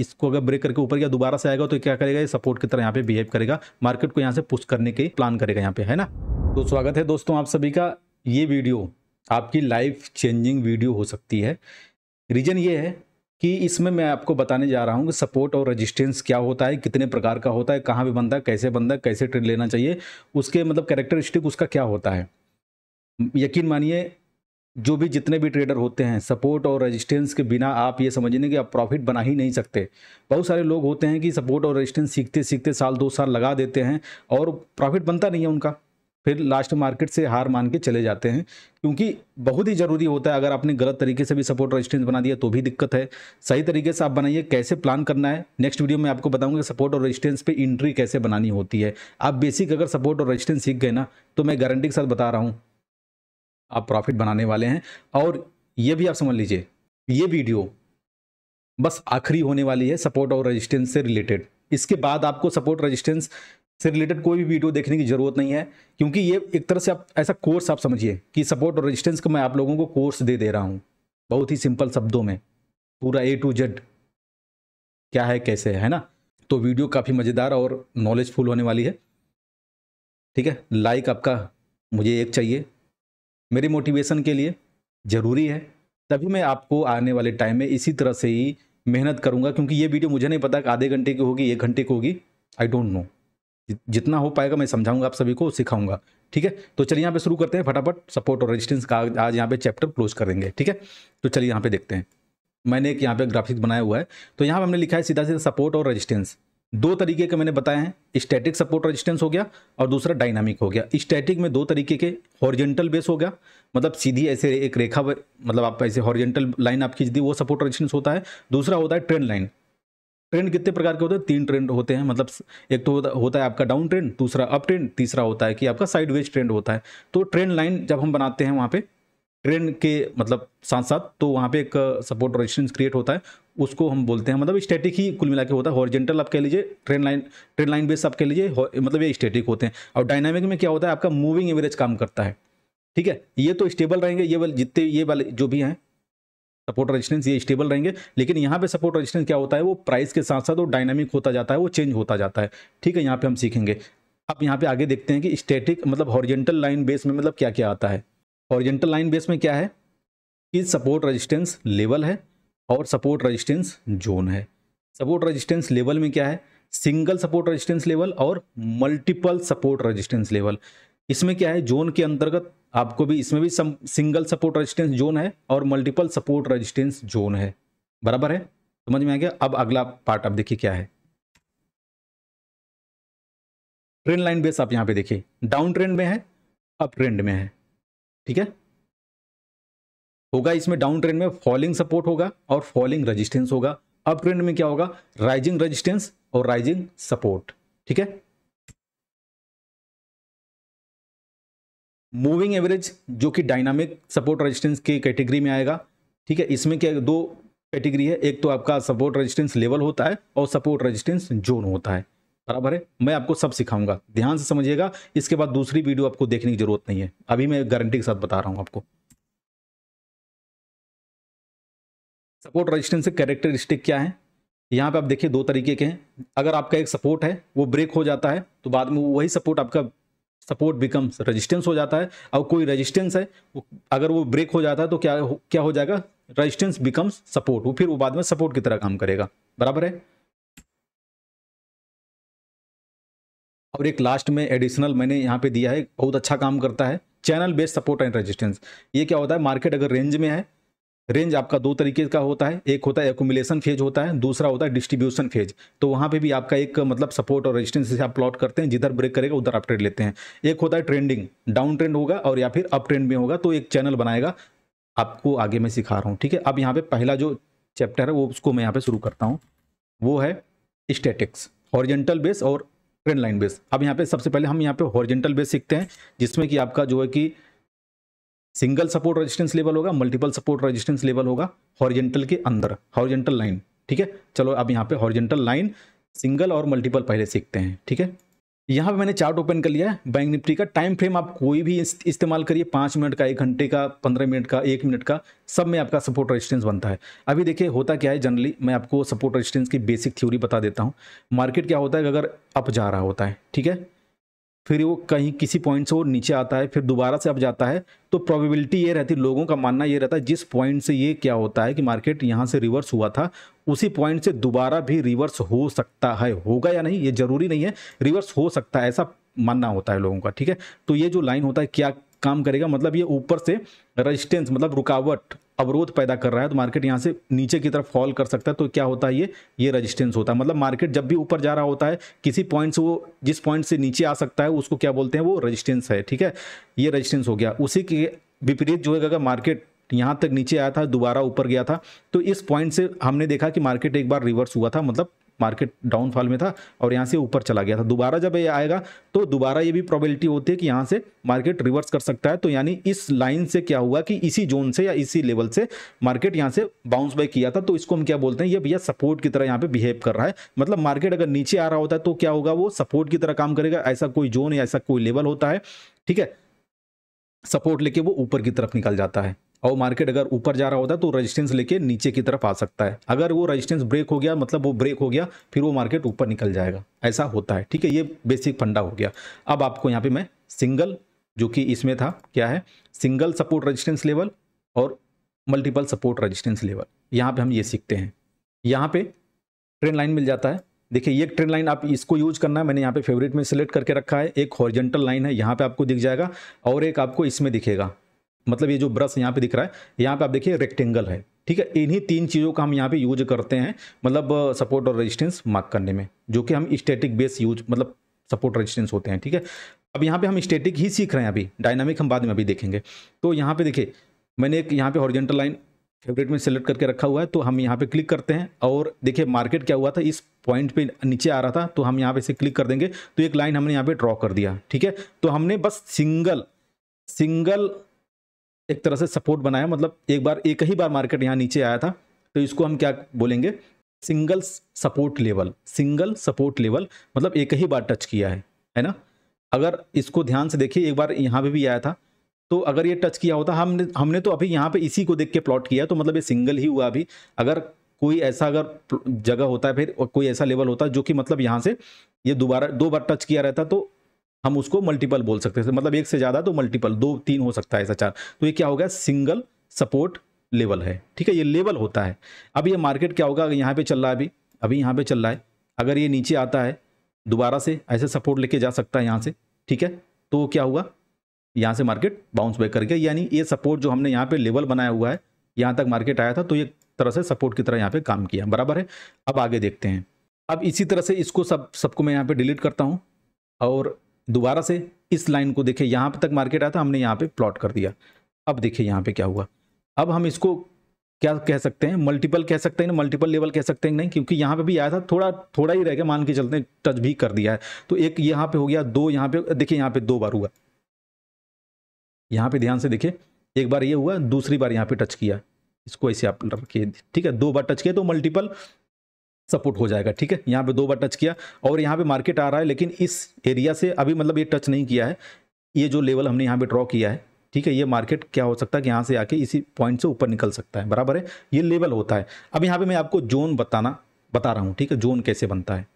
इसको अगर ब्रेक करके ऊपर या दोबारा से आएगा तो क्या करेगा ये सपोर्ट की तरह यहाँ पे बिहेव करेगा मार्केट को यहाँ से पुश करने के प्लान करेगा यहाँ पे है ना तो स्वागत है दोस्तों आप सभी का ये वीडियो आपकी लाइफ चेंजिंग वीडियो हो सकती है रीजन ये है कि इसमें मैं आपको बताने जा रहा हूँ कि सपोर्ट और रेजिस्टेंस क्या होता है कितने प्रकार का होता है कहाँ भी बनता है कैसे बनता है कैसे ट्रेड लेना चाहिए उसके मतलब कैरेक्टरिस्टिक उसका क्या होता है यकीन मानिए जो भी जितने भी ट्रेडर होते हैं सपोर्ट और रेजिस्टेंस के बिना आप ये समझने कि आप प्रॉफिट बना ही नहीं सकते बहुत सारे लोग होते हैं कि सपोर्ट और रेजिस्टेंस सीखते सीखते साल दो साल लगा देते हैं और प्रॉफिट बनता नहीं है उनका फिर लास्ट मार्केट से हार मान के चले जाते हैं क्योंकि बहुत ही ज़रूरी होता है अगर आपने गलत तरीके से भी सपोर्ट रेजिस्टेंस बना दिया तो भी दिक्कत है सही तरीके से आप बनाइए कैसे प्लान करना है नेक्स्ट वीडियो में आपको बताऊंगा सपोर्ट और रेजिस्टेंस पे इंट्री कैसे बनानी होती है आप बेसिक अगर सपोर्ट और रजिस्टेंस सीख गए ना तो मैं गारंटी के साथ बता रहा हूँ आप प्रॉफिट बनाने वाले हैं और ये भी आप समझ लीजिए ये वीडियो बस आखिरी होने वाली है सपोर्ट और रेजिस्टेंस से रिलेटेड इसके बाद आपको सपोर्ट रेजिस्टेंस से रिलेटेड कोई भी वीडियो देखने की जरूरत नहीं है क्योंकि ये एक तरह से आप ऐसा कोर्स आप समझिए कि सपोर्ट और रेजिस्टेंस का मैं आप लोगों को कोर्स दे दे रहा हूँ बहुत ही सिंपल शब्दों में पूरा ए टू जेड क्या है कैसे है ना तो वीडियो काफ़ी मज़ेदार और नॉलेजफुल होने वाली है ठीक है लाइक आपका मुझे एक चाहिए मेरी मोटिवेशन के लिए ज़रूरी है तभी मैं आपको आने वाले टाइम में इसी तरह से ही मेहनत करूँगा क्योंकि ये वीडियो मुझे नहीं पता कि आधे घंटे की होगी एक घंटे की होगी आई डोंट नो जितना हो पाएगा मैं समझाऊंगा आप सभी को सिखाऊंगा ठीक है तो चलिए यहाँ पे शुरू करते हैं फटाफट सपोर्ट और रेजिस्टेंस का आज यहाँ पे चैप्टर क्लोज करेंगे ठीक है तो चलिए यहाँ पे देखते हैं मैंने एक यहाँ पे ग्राफिक्स बनाया हुआ है तो यहाँ पे हमने लिखा है सीधा सीधा सपोर्ट और रेजिस्टेंस दो तरीके के मैंने बताए हैं स्टैटिक सपोर्ट रेजिस्टेंस हो गया और दूसरा डायनामिक हो गया स्टैटिक में दो तरीके के हॉरिजेंटल बेस हो गया मतलब सीधी ऐसे एक रेखा मतलब आप ऐसे हॉरिजेंटल लाइन आप खींच दी वो सपोर्ट रेजिस्टेंस होता है दूसरा होता है ट्रेंड लाइन ट्रेंड कितने प्रकार के होते हैं तीन ट्रेंड होते हैं मतलब एक तो होता है आपका डाउन ट्रेंड दूसरा अप ट्रेंड तीसरा होता है कि आपका साइडवेज ट्रेंड होता है तो ट्रेंड लाइन जब हम बनाते हैं वहाँ पर ट्रेंड के मतलब साथ साथ तो वहाँ पे एक सपोर्ट रेजिस्टेंस क्रिएट होता है उसको हम बोलते हैं मतलब स्टैटिक ही कुल मिला के होता है हॉर्जेंटल आप कह लीजिए trend line trend line base आप कह लीजिए मतलब ये स्टैटिक होते हैं और डायनामिक में क्या होता है आपका मूविंग एवरेज काम करता है ठीक है ये तो स्टेबल रहेंगे ये वाले जितने ये वाले जो भी हैं सपोर्ट रजिस्टेंस ये स्टेबल रहेंगे लेकिन यहाँ पे सपोर्ट रजिस्टेंस क्या होता है वो प्राइस के साथ साथ वो डायनामिक होता जाता है वो चेंज होता जाता है ठीक है यहाँ पे हम सीखेंगे अब यहाँ पे आगे देखते हैं कि स्टैटिक मतलब हॉरिजेंटल लाइन बेस में मतलब क्या क्या आता है हॉरिजेंटल लाइन बेस में क्या है कि सपोर्ट रजिस्टेंस लेवल है और सपोर्ट रजिस्टेंस जोन है सपोर्ट रजिस्टेंस लेवल में क्या है सिंगल सपोर्ट रजिस्टेंस लेवल और मल्टीपल सपोर्ट रजिस्टेंस लेवल इसमें क्या है जोन के अंतर्गत आपको भी इसमें भी सिंगल सपोर्ट रजिस्टेंस जोन है और मल्टीपल सपोर्ट रजिस्टेंस जोन है बराबर है समझ में आ गया अब अगला पार्ट आप देखिए क्या है ट्रेंड लाइन बेस आप यहाँ पे देखिए डाउन ट्रेंड में है अप ट्रेंड में है ठीक है होगा इसमें डाउन ट्रेंड में फॉलिंग सपोर्ट होगा और फॉलिंग रेजिस्टेंस होगा अप ट्रेंड में क्या होगा राइजिंग रेजिस्टेंस और राइजिंग सपोर्ट ठीक है मूविंग एवरेज जो कि डायनामिक सपोर्ट रेजिस्टेंस के कैटेगरी में आएगा ठीक है इसमें क्या दो कैटेगरी है एक तो आपका सपोर्ट रेजिस्टेंस लेवल होता है और सपोर्ट रेजिस्टेंस जोन होता है बराबर है मैं आपको सब सिखाऊंगा ध्यान से समझिएगा इसके बाद दूसरी वीडियो आपको देखने की जरूरत नहीं है अभी मैं गारंटी के साथ बता रहा हूँ आपको सपोर्ट रजिस्टेंस कैरेक्टरिस्टिक क्या है यहाँ पे आप देखिए दो तरीके के हैं अगर आपका एक सपोर्ट है वो ब्रेक हो जाता है तो बाद में वही सपोर्ट आपका सपोर्ट बिकम्स रेजिस्टेंस हो जाता है और कोई रेजिस्टेंस है वो अगर वो ब्रेक हो जाता है तो क्या क्या हो जाएगा रेजिस्टेंस बिकम्स सपोर्ट वो फिर वो बाद में सपोर्ट की तरह काम करेगा बराबर है और एक लास्ट में एडिशनल मैंने यहाँ पे दिया है बहुत अच्छा काम करता है channel based support and resistance ये क्या होता है मार्केट अगर रेंज में है रेंज आपका दो तरीके का होता है एक होता है एकोमिलेशन फेज होता है दूसरा होता है डिस्ट्रीब्यूशन फेज तो वहाँ पे भी आपका एक मतलब सपोर्ट और रेजिस्टेंस से आप प्लॉट करते हैं जिधर ब्रेक करेगा उधर अपट्रेड लेते हैं एक होता है ट्रेंडिंग डाउन ट्रेंड होगा और या फिर अप ट्रेंड में होगा तो एक चैनल बनाएगा आपको आगे मैं सिखा रहा हूँ ठीक है अब यहाँ पे पहला जो चैप्टर है वो उसको मैं यहाँ पर शुरू करता हूँ वो है स्टेटिक्स ऑरिजेंटल बेस और ट्रेंड लाइन बेस अब यहाँ पे सबसे पहले हम यहाँ पे हॉरिजेंटल बेस सीखते हैं जिसमें कि आपका जो है कि सिंगल सपोर्ट रेजिस्टेंस लेवल होगा मल्टीपल सपोर्ट रेजिस्टेंस लेवल होगा हॉरिजेंटल के अंदर हॉरिजेंटल लाइन ठीक है चलो अब यहाँ पे हॉरिजेंटल लाइन सिंगल और मल्टीपल पहले सीखते हैं ठीक है यहाँ पे मैंने चार्ट ओपन कर लिया है बैंक निफ्टी का टाइम फ्रेम आप कोई भी इस्तेमाल करिए पाँच मिनट का एक घंटे का पंद्रह मिनट का एक मिनट का सब में आपका सपोर्ट रेजिस्टेंस बनता है अभी देखिए होता क्या है जनरली मैं आपको सपोर्ट रेजिस्टेंस की बेसिक थ्योरी बता देता हूँ मार्केट क्या होता है अगर अप जा रहा होता है ठीक है फिर वो कहीं किसी पॉइंट से वो नीचे आता है फिर दोबारा से अब जाता है तो प्रोबेबिलिटी ये रहती लोगों का मानना ये रहता है जिस पॉइंट से ये क्या होता है कि मार्केट यहाँ से रिवर्स हुआ था उसी पॉइंट से दोबारा भी रिवर्स हो सकता है होगा या नहीं ये ज़रूरी नहीं है रिवर्स हो सकता है ऐसा मानना होता है लोगों का ठीक है तो ये जो लाइन होता है क्या काम करेगा मतलब ये ऊपर से रजिस्टेंस मतलब रुकावट अवरोध पैदा कर रहा है तो मार्केट यहाँ से नीचे की तरफ फॉल कर सकता है तो क्या होता है ये ये रेजिस्टेंस होता है मतलब मार्केट जब भी ऊपर जा रहा होता है किसी पॉइंट से वो जिस पॉइंट से नीचे आ सकता है उसको क्या बोलते हैं वो रजिस्टेंस है ठीक है ये रजिस्टेंस हो गया उसी के विपरीत जो है अगर मार्केट यहाँ तक नीचे आया था दोबारा ऊपर गया था तो इस पॉइंट से हमने देखा कि मार्केट एक बार रिवर्स हुआ था मतलब मार्केट डाउनफॉल में था और यहाँ से ऊपर चला गया था दोबारा जब ये आएगा तो दोबारा ये भी प्रॉबिलिटी होती है कि यहाँ से मार्केट रिवर्स कर सकता है तो यानी इस लाइन से क्या हुआ कि इसी जोन से या इसी लेवल से मार्केट यहाँ से बाउंस बैक किया था तो इसको हम क्या बोलते हैं ये भैया सपोर्ट की तरह यहाँ पे बिहेव कर रहा है मतलब मार्केट अगर नीचे आ रहा होता है तो क्या होगा वो सपोर्ट की तरह काम करेगा ऐसा कोई जोन या ऐसा कोई लेवल होता है ठीक है सपोर्ट लेके वो ऊपर की तरफ निकल जाता है और मार्केट अगर ऊपर जा रहा होता है तो रजिस्टेंस लेके नीचे की तरफ आ सकता है अगर वो रजिस्टेंस ब्रेक हो गया मतलब वो ब्रेक हो गया फिर वो मार्केट ऊपर निकल जाएगा ऐसा होता है ठीक है ये बेसिक फंडा हो गया अब आपको यहाँ पे मैं सिंगल जो कि इसमें था क्या है सिंगल सपोर्ट रजिस्टेंस लेवल और मल्टीपल सपोर्ट रजिस्टेंस लेवल यहाँ पर हम ये सीखते हैं यहाँ पर ट्रेन लाइन मिल जाता है देखिए एक ट्रेन लाइन आप इसको यूज करना है मैंने यहाँ पे फेवरेट में सिलेक्ट करके रखा है एक हॉरिजेंटल लाइन है यहाँ पे आपको दिख जाएगा और एक आपको इसमें दिखेगा मतलब ये जो ब्रश यहाँ पे दिख रहा है यहाँ पे आप देखिए रेक्टेंगल है ठीक है इन्हीं तीन चीज़ों का हम यहाँ पे यूज करते हैं मतलब सपोर्ट और रेजिस्टेंस मार्क करने में जो कि हम स्टैटिक बेस यूज मतलब सपोर्ट रेजिस्टेंस होते हैं ठीक है अब यहाँ पे हम स्टैटिक ही सीख रहे हैं अभी डायनामिक हम बाद में अभी देखेंगे तो यहाँ पे देखिए मैंने एक यहाँ पे हॉरिजेंटल लाइन फेवरेट में सेलेक्ट करके रखा हुआ है तो हम यहाँ पे क्लिक करते हैं और देखिए मार्केट क्या हुआ था इस पॉइंट पे नीचे आ रहा था तो हम यहाँ पे इसे क्लिक कर देंगे तो एक लाइन हमने यहाँ पे ड्रॉ कर दिया ठीक है तो हमने बस सिंगल सिंगल एक तरह से सपोर्ट बनाया मतलब एक बार एक ही बार मार्केट यहाँ नीचे आया था तो इसको हम क्या बोलेंगे single support level single support level मतलब एक ही बार टच किया है है ना अगर इसको ध्यान से देखिए एक बार यहाँ पे भी आया था तो अगर ये टच किया होता हमने हमने तो अभी यहाँ पे इसी को देख के प्लॉट किया तो मतलब ये सिंगल ही हुआ अभी अगर कोई ऐसा अगर जगह होता है फिर कोई ऐसा लेवल होता है जो कि मतलब यहाँ से ये दोबारा दो बार टच किया रहता तो हम उसको मल्टीपल बोल सकते हैं मतलब एक से ज़्यादा तो मल्टीपल दो तीन हो सकता है ऐसा चार तो ये क्या हो गया सिंगल सपोर्ट लेवल है ठीक है ये लेवल होता है अब ये मार्केट क्या होगा यहाँ पे चल रहा है अभी अभी यहाँ पे चल रहा है अगर ये नीचे आता है दोबारा से ऐसे सपोर्ट लेके जा सकता है यहाँ से ठीक है तो क्या हुआ यहाँ से मार्केट बाउंस बैक करके यानी ये सपोर्ट जो हमने यहाँ पे लेवल बनाया हुआ है यहाँ तक मार्केट आया था तो ये तरह से सपोर्ट की तरह यहाँ पे काम किया बराबर है अब आगे देखते हैं अब इसी तरह से इसको सब सबको मैं यहाँ पे डिलीट करता हूँ और दोबारा से इस लाइन को देखिए यहाँ पर तक मार्केट आया था हमने यहाँ पे प्लॉट कर दिया अब देखिए यहाँ पे क्या हुआ अब हम इसको क्या कह सकते हैं मल्टीपल कह सकते हैं ना मल्टीपल लेवल कह सकते हैं नहीं क्योंकि यहाँ पे भी आया था थोड़ा थोड़ा ही रह गया मान के चलते टच भी कर दिया है तो एक यहाँ पे हो गया दो यहाँ पे देखिए यहाँ पे दो बार हुआ यहाँ पे ध्यान से देखिए एक बार ये हुआ दूसरी बार यहाँ पे टच किया इसको ऐसे आप रखिए ठीक है दो बार टच किया तो मल्टीपल सपोर्ट हो जाएगा ठीक है यहाँ पे दो बार टच किया और यहाँ पे मार्केट आ रहा है लेकिन इस एरिया से अभी मतलब ये टच नहीं किया है ये जो लेवल हमने यहाँ पे ड्रॉ किया है ठीक है ये मार्केट क्या हो सकता है कि यहाँ से आके इसी पॉइंट से ऊपर निकल सकता है बराबर है ये लेवल होता है अब यहाँ पे मैं आपको जोन बताना बता रहा हूँ ठीक है जोन कैसे बनता है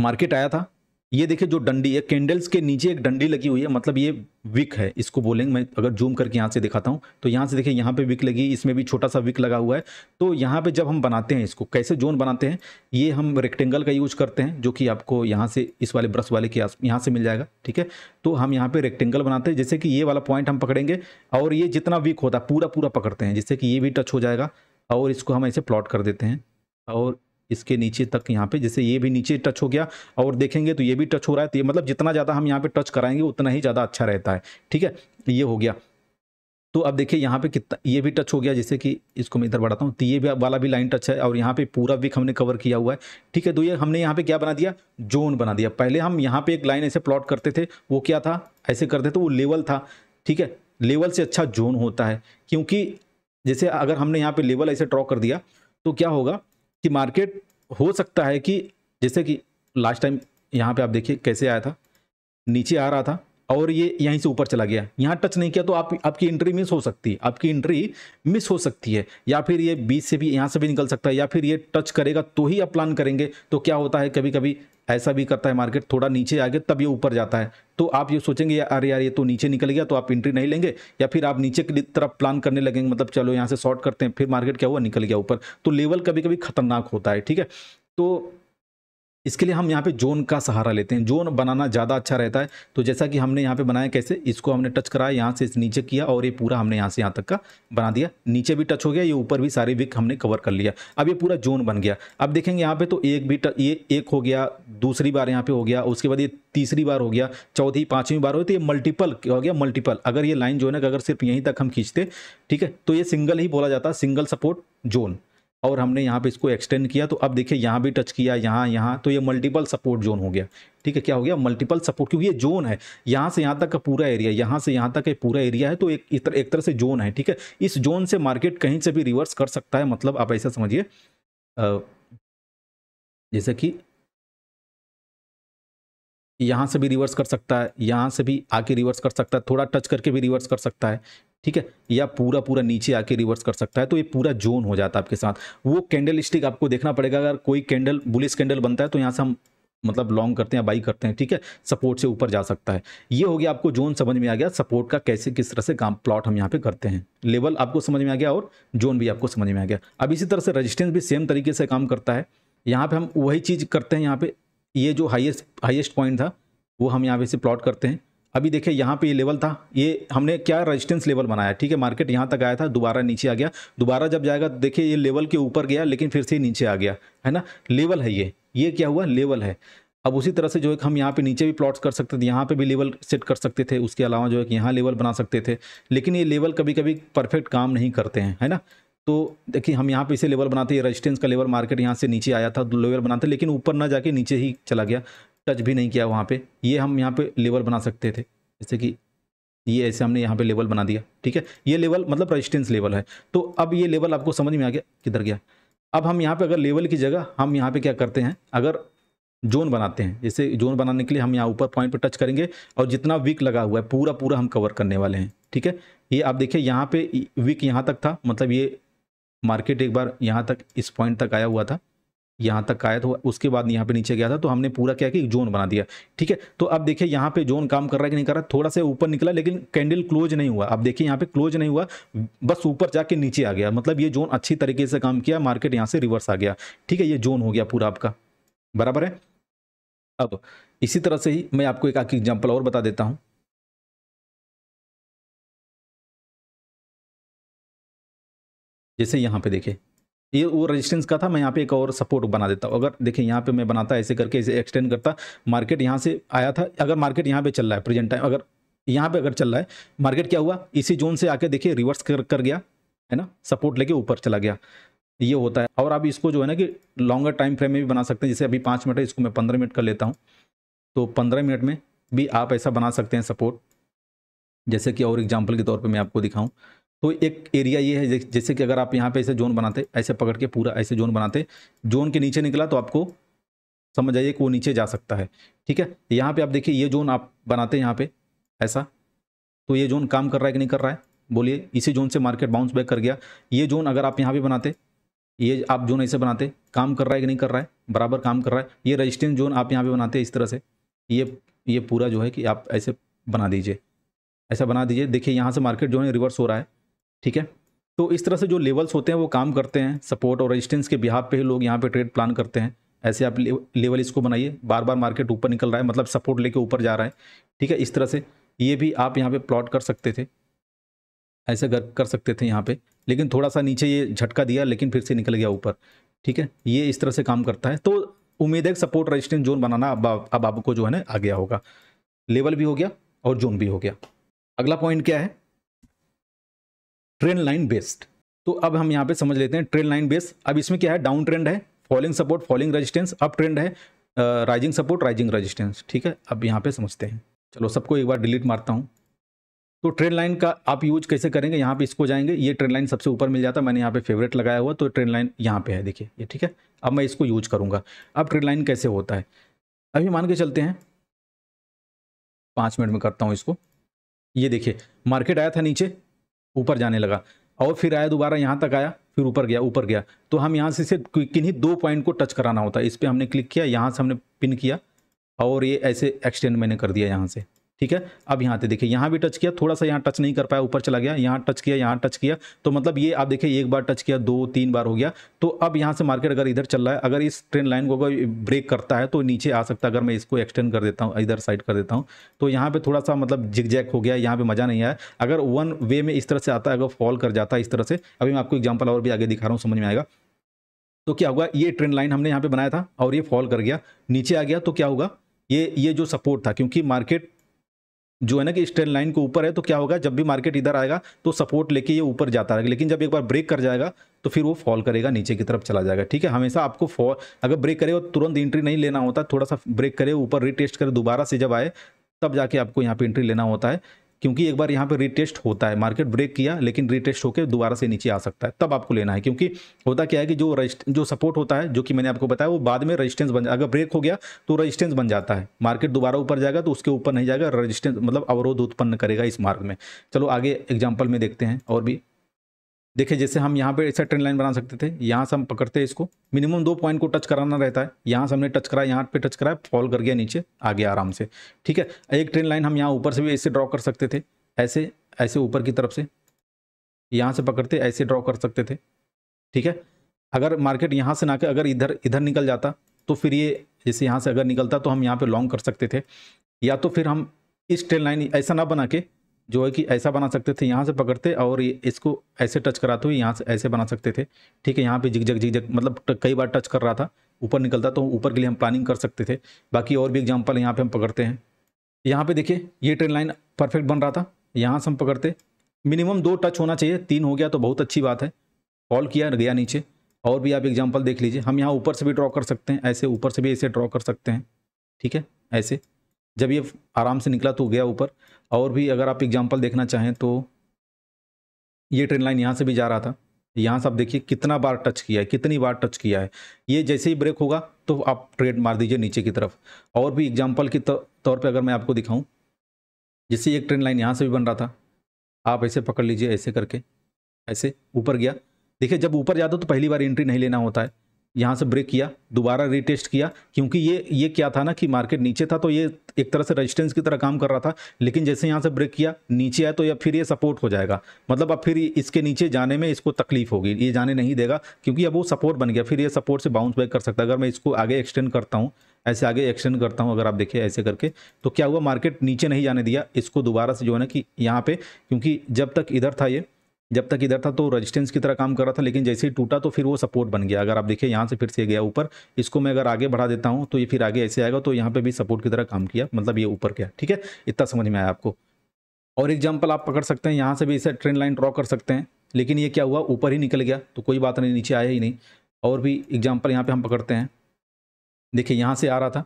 मार्केट आया था ये देखिए जो डंडी है कैंडल्स के नीचे एक डंडी लगी हुई है मतलब ये विक है इसको बोलेंगे मैं अगर जूम करके यहाँ से दिखाता हूँ तो यहाँ से देखिए यहाँ पे विक लगी इसमें भी छोटा सा विक लगा हुआ है तो यहाँ पे जब हम बनाते हैं इसको कैसे जोन बनाते हैं ये हम रेक्टेंगल का यूज करते हैं जो कि आपको यहाँ से इस वाले ब्रश वाले के यहाँ से मिल जाएगा ठीक है तो हम यहाँ पर रेक्टेंगल बनाते हैं जैसे कि ये वाला पॉइंट हम पकड़ेंगे और ये जितना विक होता है पूरा पूरा पकड़ते हैं जिससे कि ये भी टच हो जाएगा और इसको हम ऐसे प्लॉट कर देते हैं और इसके नीचे तक यहाँ पे जैसे ये भी नीचे टच हो गया और देखेंगे तो ये भी टच हो रहा है तो ये मतलब जितना ज़्यादा हम यहाँ पे टच कराएंगे उतना ही ज़्यादा अच्छा रहता है ठीक है ये हो गया तो अब देखिए यहाँ पे कितना ये भी टच हो गया जैसे कि इसको मैं इधर बढ़ाता हूँ तो ये भी वाला भी लाइन टच है और यहाँ पे पूरा विक हमने कवर किया हुआ है ठीक है तो ये हमने यहाँ पे क्या बना दिया जोन बना दिया पहले हम यहाँ पे एक लाइन ऐसे प्लॉट करते थे वो क्या था ऐसे करते थे वो लेवल था ठीक है लेवल से अच्छा जोन होता है क्योंकि जैसे अगर हमने यहाँ पे लेवल ऐसे ड्रॉ कर दिया तो क्या होगा कि मार्केट हो सकता है कि जैसे कि लास्ट टाइम यहाँ पे आप देखिए कैसे आया था नीचे आ रहा था और ये यहीं से ऊपर चला गया यहाँ टच नहीं किया तो आप आपकी एंट्री मिस हो सकती है आपकी एंट्री मिस हो सकती है या फिर ये बीच से भी यहाँ से भी निकल सकता है या फिर ये टच करेगा तो ही आप प्लान करेंगे तो क्या होता है कभी कभी ऐसा भी करता है मार्केट थोड़ा नीचे आगे तब ये ऊपर जाता है तो आप ये सोचेंगे यार अरे यार ये तो नीचे निकल गया तो आप एंट्री नहीं लेंगे या फिर आप नीचे की तरफ प्लान करने लगेंगे मतलब चलो यहाँ से शॉर्ट करते हैं फिर मार्केट क्या हुआ निकल गया ऊपर तो लेवल कभी कभी खतरनाक होता है ठीक है तो इसके लिए हम यहाँ पे जोन का सहारा लेते हैं जोन बनाना ज़्यादा अच्छा रहता है तो जैसा कि हमने यहाँ पे बनाया कैसे इसको हमने टच कराया यहाँ से इस नीचे किया और ये पूरा हमने यहाँ से यहाँ तक का बना दिया नीचे भी टच हो गया ये ऊपर भी सारी विक हमने कवर कर लिया अब ये पूरा जोन बन गया अब देखेंगे यहाँ पर तो एक भी ये एक हो गया दूसरी बार यहाँ पर हो गया उसके बाद ये तीसरी बार हो गया चौथी पाँचवीं बार हो तो ये मल्टीपल हो गया मल्टीपल अगर ये लाइन जो है ना अगर सिर्फ यहीं तक हम खींचते ठीक है तो ये सिंगल ही बोला जाता है सिंगल सपोर्ट जोन और हमने यहाँ पे इसको एक्सटेंड किया तो अब देखिए यहाँ भी टच किया यहाँ यहाँ तो ये मल्टीपल सपोर्ट जोन हो गया ठीक है क्या हो गया मल्टीपल सपोर्ट क्योंकि ये जोन है यहाँ से यहाँ तक का पूरा एरिया यहाँ से यहाँ तक ये पूरा एरिया है तो एक इतर, एक तरह से जोन है ठीक है इस जोन से मार्केट कहीं से भी रिवर्स कर सकता है मतलब आप ऐसा समझिए जैसे कि यहाँ से भी रिवर्स कर सकता है यहाँ से भी आके रिवर्स कर सकता है थोड़ा टच करके भी रिवर्स कर सकता है ठीक है या पूरा पूरा नीचे आके रिवर्स कर सकता है तो ये पूरा जोन हो जाता है आपके साथ वो कैंडल स्टिक आपको देखना पड़ेगा अगर कोई कैंडल बुलिस कैंडल बनता है तो यहाँ से हम मतलब लॉन्ग करते हैं बाई करते हैं ठीक है सपोर्ट से ऊपर जा सकता है ये हो गया आपको जोन समझ में आ गया सपोर्ट का कैसे किस तरह से काम प्लॉट हम यहाँ पे करते हैं लेवल आपको समझ में आ गया और जोन भी आपको समझ में आ गया अब इसी तरह से रजिस्टेंस भी सेम तरीके से काम करता है यहाँ पे हम वही चीज़ करते हैं यहाँ पे ये जो हाइएस्ट हाइएस्ट पॉइंट था वो हम यहाँ पे से प्लॉट करते हैं अभी देखिए यहाँ पे ये लेवल था ये हमने क्या रेजिस्टेंस लेवल बनाया ठीक है मार्केट यहाँ तक आया था दोबारा नीचे आ गया दोबारा जब जाएगा तो देखिए ये लेवल के ऊपर गया लेकिन फिर से नीचे आ गया है ना लेवल है ये ये क्या हुआ लेवल है अब उसी तरह से जो है हम यहाँ पे नीचे भी प्लॉट्स कर सकते थे यहाँ पे भी लेवल सेट कर सकते थे उसके अलावा जो है यहाँ लेवल बना सकते थे लेकिन ये लेवल कभी कभी परफेक्ट काम नहीं करते हैं है ना तो देखिए हम यहाँ पे इसे लेवल बनाते हैं रेजिस्टेंस का लेवल मार्केट यहाँ से नीचे आया था लेवल बनाते लेकिन ऊपर ना जाके नीचे ही चला गया टच भी नहीं किया वहाँ पे ये हम यहाँ पे लेवल बना सकते थे जैसे कि ये ऐसे हमने यहाँ पे लेवल बना दिया ठीक है ये लेवल मतलब रजिस्टेंस लेवल है तो अब ये लेवल आपको समझ में आ गया किधर गया अब हम यहाँ पे अगर लेवल की जगह हम यहाँ पे क्या करते हैं अगर जोन बनाते हैं जैसे जोन बनाने के लिए हम यहाँ ऊपर पॉइंट पर टच करेंगे और जितना वीक लगा हुआ है पूरा पूरा हम कवर करने वाले हैं ठीक है ये आप देखिए यहाँ पे वीक यहाँ तक था मतलब ये मार्केट एक बार यहाँ तक इस पॉइंट तक आया हुआ था यहाँ तक आया तो उसके बाद यहाँ पे नीचे गया था तो हमने पूरा क्या कि जोन बना दिया ठीक है तो अब देखिए यहाँ पे जोन काम कर रहा है कि नहीं कर रहा थोड़ा सा ऊपर निकला लेकिन कैंडल क्लोज नहीं हुआ अब देखिए यहाँ पे क्लोज नहीं हुआ बस ऊपर जाके नीचे आ गया मतलब ये जोन अच्छी तरीके से काम किया मार्केट यहाँ से रिवर्स आ गया ठीक है ये जोन हो गया पूरा आपका बराबर है अब इसी तरह से ही मैं आपको एक आखिर एग्जाम्पल और बता देता हूँ जैसे यहाँ पे देखिए ये वो रेजिस्टेंस का था मैं यहाँ पे एक और सपोर्ट बना देता हूँ अगर देखिए यहाँ पे मैं बनाता ऐसे करके इसे एक्सटेंड करता मार्केट यहाँ से आया था अगर मार्केट यहाँ पे चल रहा है प्रेजेंट टाइम अगर यहाँ पे अगर चल रहा है मार्केट क्या हुआ इसी जोन से आके देखिए रिवर्स कर कर गया है ना सपोर्ट लेके ऊपर चला गया ये होता है और आप इसको जो है ना कि लॉन्गर टाइम फ्रेम में भी बना सकते हैं जैसे अभी पाँच मिनट है इसको मैं पंद्रह मिनट कर लेता हूँ तो पंद्रह मिनट में भी आप ऐसा बना सकते हैं सपोर्ट जैसे कि और एग्जाम्पल के तौर पर मैं आपको दिखाऊँ तो एक एरिया ये है जैसे कि अगर आप यहाँ पे ऐसे जोन बनाते ऐसे पकड़ के पूरा ऐसे जोन बनाते जोन के नीचे निकला तो आपको समझ आइए कि वो नीचे जा सकता है ठीक है यहाँ पे आप देखिए ये जोन आप बनाते हैं यहाँ पे ऐसा तो ये जोन काम कर रहा है कि नहीं कर रहा है बोलिए इसी जोन से मार्केट बाउंस बैक कर गया ये जोन अगर आप यहाँ पर बनाते ये आप जोन ऐसे बनाते काम कर रहा है कि नहीं कर रहा है बराबर काम कर रहा है ये रजिस्टेंस जोन आप यहाँ पर बनाते इस तरह से ये ये पूरा जो है कि आप ऐसे बना दीजिए ऐसा बना दीजिए देखिए यहाँ से मार्केट जो है रिवर्स हो रहा है ठीक है तो इस तरह से जो लेवल्स होते हैं वो काम करते हैं सपोर्ट और रेजिस्टेंस के बिहार पे ही लोग यहाँ पे ट्रेड प्लान करते हैं ऐसे आप लेवल इसको बनाइए बार बार मार्केट ऊपर निकल रहा है मतलब सपोर्ट लेके ऊपर जा रहा है ठीक है इस तरह से ये भी आप यहाँ पे प्लॉट कर सकते थे ऐसे कर कर सकते थे यहाँ पे लेकिन थोड़ा सा नीचे ये झटका दिया लेकिन फिर से निकल गया ऊपर ठीक है ये इस तरह से काम करता है तो उम्मीद है सपोर्ट रजिस्टेंस जोन बनाना अब अब आपको जो है ना आ गया होगा लेवल भी हो गया और जोन भी हो गया अगला पॉइंट क्या है ट्रेन लाइन बेस्ड तो अब हम यहाँ पे समझ लेते हैं ट्रेन लाइन बेस्ड अब इसमें क्या है डाउन ट्रेंड है falling support falling resistance up trend है राइजिंग सपोर्ट राइजिंग रेजिस्टेंस ठीक है अब यहाँ पे समझते हैं चलो सबको एक बार डिलीट मारता हूँ तो ट्रेन लाइन का आप यूज कैसे करेंगे यहाँ पे इसको जाएंगे ये ट्रेन लाइन सबसे ऊपर मिल जाता है मैंने यहाँ पे फेवरेट लगाया हुआ तो ट्रेन लाइन यहाँ पे है देखिए ये ठीक है अब मैं इसको यूज करूँगा अब ट्रेन लाइन कैसे होता है अभी मान के चलते हैं पाँच मिनट में करता हूँ इसको ये देखिए मार्केट आया था नीचे ऊपर जाने लगा और फिर आया दोबारा यहाँ तक आया फिर ऊपर गया ऊपर गया तो हम यहाँ से सिर्फ किन्हीं दो पॉइंट को टच कराना होता है इस पर हमने क्लिक किया यहाँ से हमने पिन किया और ये ऐसे एक्सटेंड मैंने कर दिया यहाँ से ठीक है अब यहाँ पे देखिए यहाँ भी टच किया थोड़ा सा यहाँ टच नहीं कर पाया ऊपर चला गया यहाँ टच किया यहाँ टच किया तो मतलब ये आप देखिए एक बार टच किया दो तीन बार हो गया तो अब यहाँ से मार्केट अगर इधर चल रहा है अगर इस ट्रेन लाइन को अगर ब्रेक करता है तो नीचे आ सकता है अगर मैं इसको एक्सटेंड कर देता हूँ इधर साइड कर देता हूँ तो यहाँ पर थोड़ा सा मतलब जिग हो गया यहाँ पर मज़ा नहीं आया अगर वन वे में इस तरह से आता है अगर फॉल कर जाता है इस तरह से अभी मैं आपको एग्जाम्पल और भी आगे दिखा रहा हूँ समझ में आएगा तो क्या होगा ये ट्रेन लाइन हमने यहाँ पे बनाया था और ये फॉल कर गया नीचे आ गया तो क्या होगा ये ये जो सपोर्ट था क्योंकि मार्केट जो है ना कि स्ट्रेन लाइन के ऊपर है तो क्या होगा जब भी मार्केट इधर आएगा तो सपोर्ट लेके ये ऊपर जाता रहेगा लेकिन जब एक बार ब्रेक कर जाएगा तो फिर वो फॉल करेगा नीचे की तरफ चला जाएगा ठीक है हमेशा आपको फॉल अगर ब्रेक करे और तुरंत एंट्री नहीं लेना होता थोड़ा सा ब्रेक करे ऊपर रिटेस्ट करे दोबारा से जब आए तब जाके आपको यहाँ पे एंट्री लेना होता है क्योंकि एक बार यहाँ पे रीटेस्ट होता है मार्केट ब्रेक किया लेकिन रीटेस्ट होकर दोबारा से नीचे आ सकता है तब आपको लेना है क्योंकि होता क्या है कि जो जो सपोर्ट होता है जो कि मैंने आपको बताया वो बाद में रजिस्टेंस बन जाए अगर ब्रेक हो गया तो रजिस्टेंस बन जाता है मार्केट दोबारा ऊपर जाएगा तो उसके ऊपर नहीं जाएगा रजिस्टेंस मतलब अवरोध उत्पन्न करेगा इस मार्ग में चलो आगे एग्जाम्पल में देखते हैं और भी देखिए जैसे हम यहाँ पे ऐसा ट्रेंड लाइन बना सकते थे यहाँ से हम पकड़ते हैं इसको मिनिमम दो पॉइंट को टच कराना रहता है यहाँ से हमने टच कराया यहाँ पे टच कराया फॉल कर गया नीचे आ गया आराम से ठीक है एक ट्रेंड लाइन हम यहाँ ऊपर से भी ऐसे ड्रॉ कर सकते थे ऐसे ऐसे ऊपर की तरफ से यहाँ से पकड़ते ऐसे ड्रॉ कर सकते थे ठीक है अगर मार्केट यहाँ से ना के अगर इधर इधर निकल जाता तो फिर ये जैसे यहाँ से अगर निकलता तो हम यहाँ पर लॉन्ग कर सकते थे या तो फिर हम इस ट्रेन लाइन ऐसा ना बना के जो है कि ऐसा बना सकते थे यहाँ से पकड़ते और ये इसको ऐसे टच कराते हुए यहाँ से ऐसे बना सकते थे ठीक है यहाँ पे झिकझक झिकझक मतलब कई बार टच कर रहा था ऊपर निकलता तो ऊपर के लिए हम प्लानिंग कर सकते थे बाकी और भी एग्जाम्पल यहाँ पे हम पकड़ते हैं यहाँ पे देखिए ये ट्रेन लाइन परफेक्ट बन रहा था यहाँ से हम पकड़ते मिनिमम दो टच होना चाहिए तीन हो गया तो बहुत अच्छी बात है कॉल किया गया नीचे और भी आप एग्जाम्पल देख लीजिए हम यहाँ ऊपर से भी ड्रॉ कर सकते हैं ऐसे ऊपर से भी ऐसे ड्रॉ कर सकते हैं ठीक है ऐसे जब ये आराम से निकला तो गया ऊपर और भी अगर आप एग्जाम्पल देखना चाहें तो ये ट्रेन लाइन यहाँ से भी जा रहा था यहाँ से आप देखिए कितना बार टच किया है कितनी बार टच किया है ये जैसे ही ब्रेक होगा तो आप ट्रेड मार दीजिए नीचे की तरफ और भी एग्जाम्पल के तौर पर अगर मैं आपको दिखाऊँ जैसे एक ट्रेन लाइन यहाँ से भी बन रहा था आप ऐसे पकड़ लीजिए ऐसे करके ऐसे ऊपर गया देखिए जब ऊपर जाता तो पहली बार एंट्री नहीं लेना होता है यहाँ से ब्रेक किया दोबारा रीटेस्ट किया क्योंकि ये ये क्या था ना कि मार्केट नीचे था तो ये एक तरह से रेजिस्टेंस की तरह काम कर रहा था लेकिन जैसे यहाँ से ब्रेक किया नीचे आया तो या फिर ये सपोर्ट हो जाएगा मतलब अब फिर इसके नीचे जाने में इसको तकलीफ होगी ये जाने नहीं देगा क्योंकि अब वो सपोर्ट बन गया फिर ये सपोर्ट से बाउंस बैक कर सकता है अगर मैं इसको आगे एक्सटेंड करता हूँ ऐसे आगे एक्सटेंड करता हूँ अगर आप देखिए ऐसे करके तो क्या हुआ मार्केट नीचे नहीं जाने दिया इसको दोबारा से जो है ना कि यहाँ पर क्योंकि जब तक इधर था ये जब तक इधर था तो रेजिस्टेंस की तरह काम कर रहा था लेकिन जैसे ही टूटा तो फिर वो सपोर्ट बन गया अगर आप देखिए यहाँ से फिर से गया ऊपर इसको मैं अगर आगे बढ़ा देता हूँ तो ये फिर आगे ऐसे आएगा तो यहाँ पे भी सपोर्ट की तरह काम किया मतलब ये ऊपर गया ठीक है इतना समझ में आया आपको और एग्जाम्पल आप पकड़ सकते हैं यहाँ से भी इसे ट्रेन लाइन ड्रॉ कर सकते हैं लेकिन ये क्या हुआ ऊपर ही निकल गया तो कोई बात नहीं नीचे आया ही नहीं और भी एग्जाम्पल यहाँ पर हम पकड़ते हैं देखिए यहाँ से आ रहा था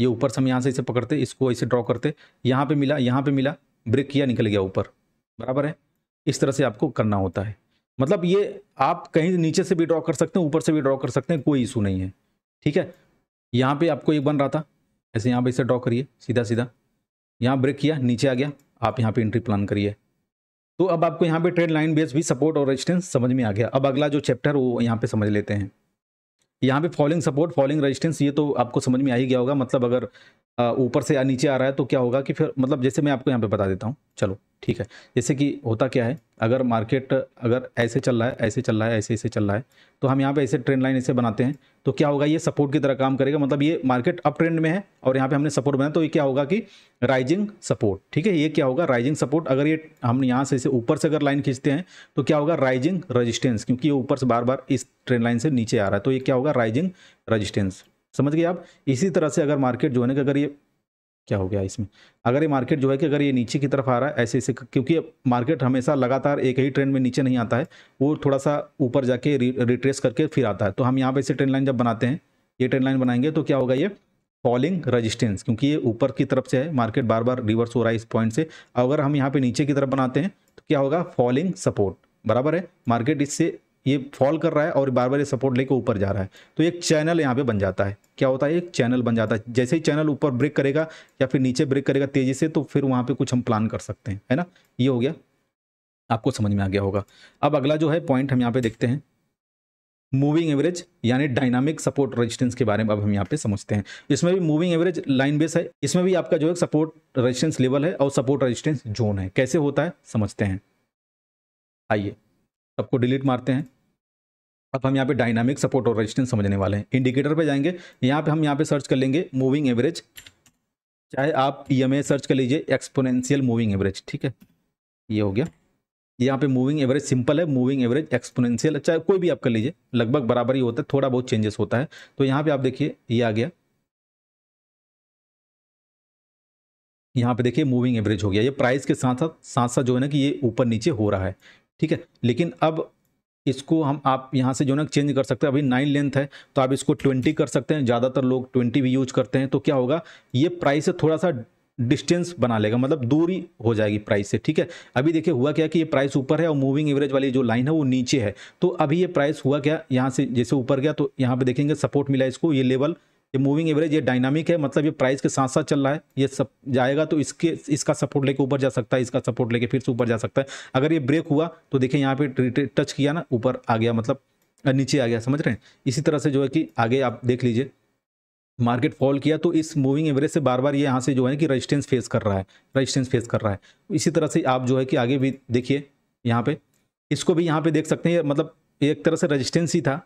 ये ऊपर से हम यहाँ से इसे पकड़ते इसको ऐसे ड्रॉ करते यहाँ पर मिला यहाँ पर मिला ब्रेक किया निकल गया ऊपर बराबर है इस तरह से आपको करना होता है मतलब ये आप कहीं नीचे से भी ड्रॉ कर सकते हैं ऊपर से भी ड्रॉ कर सकते हैं कोई इशू नहीं है ठीक है यहाँ पे आपको एक बन रहा था ऐसे यहाँ पे इसे ड्रॉ करिए सीधा सीधा यहाँ ब्रेक किया नीचे आ गया आप यहाँ पे एंट्री प्लान करिए तो अब आपको यहाँ पे ट्रेड लाइन बेस भी सपोर्ट और रजिस्टेंस समझ में आ गया अब अगला जो चैप्टर वो यहाँ पर समझ लेते हैं यहाँ पर फॉलिंग सपोर्ट फॉलिंग रजिस्टेंस ये तो आपको समझ में आ ही गया होगा मतलब अगर ऊपर से या नीचे आ रहा है तो क्या होगा कि फिर मतलब जैसे मैं आपको यहाँ पर बता देता हूँ चलो ठीक है जैसे कि होता क्या है अगर मार्केट अगर ऐसे चल रहा है ऐसे चल रहा है ऐसे ऐसे चल रहा है तो हम यहाँ पे ऐसे ट्रेंड लाइन ऐसे बनाते हैं तो क्या होगा ये सपोर्ट की तरह काम करेगा मतलब ये मार्केट अप ट्रेंड में है और यहाँ पे हमने सपोर्ट बनाया तो ये क्या होगा कि राइजिंग सपोर्ट ठीक है ये क्या होगा राइजिंग सपोर्ट अगर ये हम यहाँ से इसे ऊपर से अगर लाइन खींचते हैं तो क्या होगा राइजिंग रजिस्टेंस क्योंकि ये ऊपर से बार बार इस ट्रेंड लाइन से नीचे आ रहा है तो ये क्या होगा राइजिंग रजिस्टेंस समझ गए आप इसी तरह से अगर मार्केट जो है ना अगर ये क्या हो गया इसमें अगर ये मार्केट जो है कि अगर ये नीचे की तरफ आ रहा है ऐसे ऐसे क्योंकि मार्केट हमेशा लगातार एक ही ट्रेंड में नीचे नहीं आता है वो थोड़ा सा ऊपर जाके रिट्रेस करके फिर आता है तो हम यहाँ पे ऐसे ट्रेंड लाइन जब बनाते हैं ये ट्रेंड लाइन बनाएंगे तो क्या होगा ये फॉलिंग रजिस्टेंस क्योंकि ये ऊपर की तरफ से है मार्केट बार बार रिवर्स हो रहा है इस पॉइंट से अगर हम यहाँ पर नीचे की तरफ बनाते हैं तो क्या होगा फॉलिंग सपोर्ट बराबर है मार्केट इससे ये फॉल कर रहा है और बार बार ये सपोर्ट लेके ऊपर जा रहा है तो एक चैनल यहाँ पे बन जाता है क्या होता है एक चैनल बन जाता है जैसे ही चैनल ऊपर ब्रेक करेगा या फिर नीचे ब्रेक करेगा तेज़ी से तो फिर वहाँ पे कुछ हम प्लान कर सकते हैं है ना ये हो गया आपको समझ में आ गया होगा अब अगला जो है पॉइंट हम यहाँ पे देखते हैं मूविंग एवरेज यानी डायनामिक सपोर्ट रेजिस्टेंस के बारे में अब हम यहाँ पे समझते हैं इसमें भी मूविंग एवरेज लाइन बेस है इसमें भी आपका जो है सपोर्ट रेजिस्टेंस लेवल है और सपोर्ट रेजिस्टेंस जोन है कैसे होता है समझते हैं आइए सबको डिलीट मारते हैं अब हम यहाँ पे डायनामिक सपोर्ट और रेजिस्टेंस समझने वाले हैं इंडिकेटर पे जाएंगे यहाँ पे हम यहाँ पे सर्च कर लेंगे मूविंग एवरेज चाहे आप ई सर्च कर लीजिए एक्सपोनेंशियल मूविंग एवरेज ठीक है ये हो गया यहाँ पे मूविंग एवरेज सिंपल है मूविंग एवरेज एक्सपोनेंशियल चाहे कोई भी आप कर लीजिए लगभग बराबर ही होता है थोड़ा बहुत चेंजेस होता है तो यहाँ पे आप देखिए ये आ गया यहाँ पे देखिए मूविंग एवरेज हो गया ये प्राइस के साथ साथ साथ साथ जो है ना कि ये ऊपर नीचे हो रहा है ठीक है लेकिन अब इसको हम आप यहाँ से जो ना चेंज कर सकते हैं अभी नाइन लेंथ है तो आप इसको ट्वेंटी कर सकते हैं ज़्यादातर लोग ट्वेंटी भी यूज करते हैं तो क्या होगा ये प्राइस से थोड़ा सा डिस्टेंस बना लेगा मतलब दूरी हो जाएगी प्राइस से ठीक है अभी देखिए हुआ क्या कि ये प्राइस ऊपर है और मूविंग एवरेज वाली जो लाइन है वो नीचे है तो अभी ये प्राइस हुआ क्या यहाँ से जैसे ऊपर गया तो यहाँ पे देखेंगे सपोर्ट मिला इसको ये लेवल ये मूविंग एवरेज ये डायनामिक है मतलब ये प्राइस के साथ साथ चल रहा है ये सब जाएगा तो इसके इसका सपोर्ट लेके ऊपर जा सकता है इसका सपोर्ट लेके फिर से ऊपर जा सकता है अगर ये ब्रेक हुआ तो देखिए यहाँ पे टच किया ना ऊपर आ गया मतलब नीचे आ गया समझ रहे हैं इसी तरह से जो है कि आगे आप देख लीजिए मार्केट फॉल किया तो इस मूविंग एवरेज से बार बार ये यहाँ से जो है कि रजिस्टेंस फेस कर रहा है रजिस्टेंस फेस कर रहा है इसी तरह से आप जो है कि आगे भी देखिए यहाँ पे इसको भी यहाँ पे देख सकते हैं मतलब एक तरह से रजिस्टेंस ही था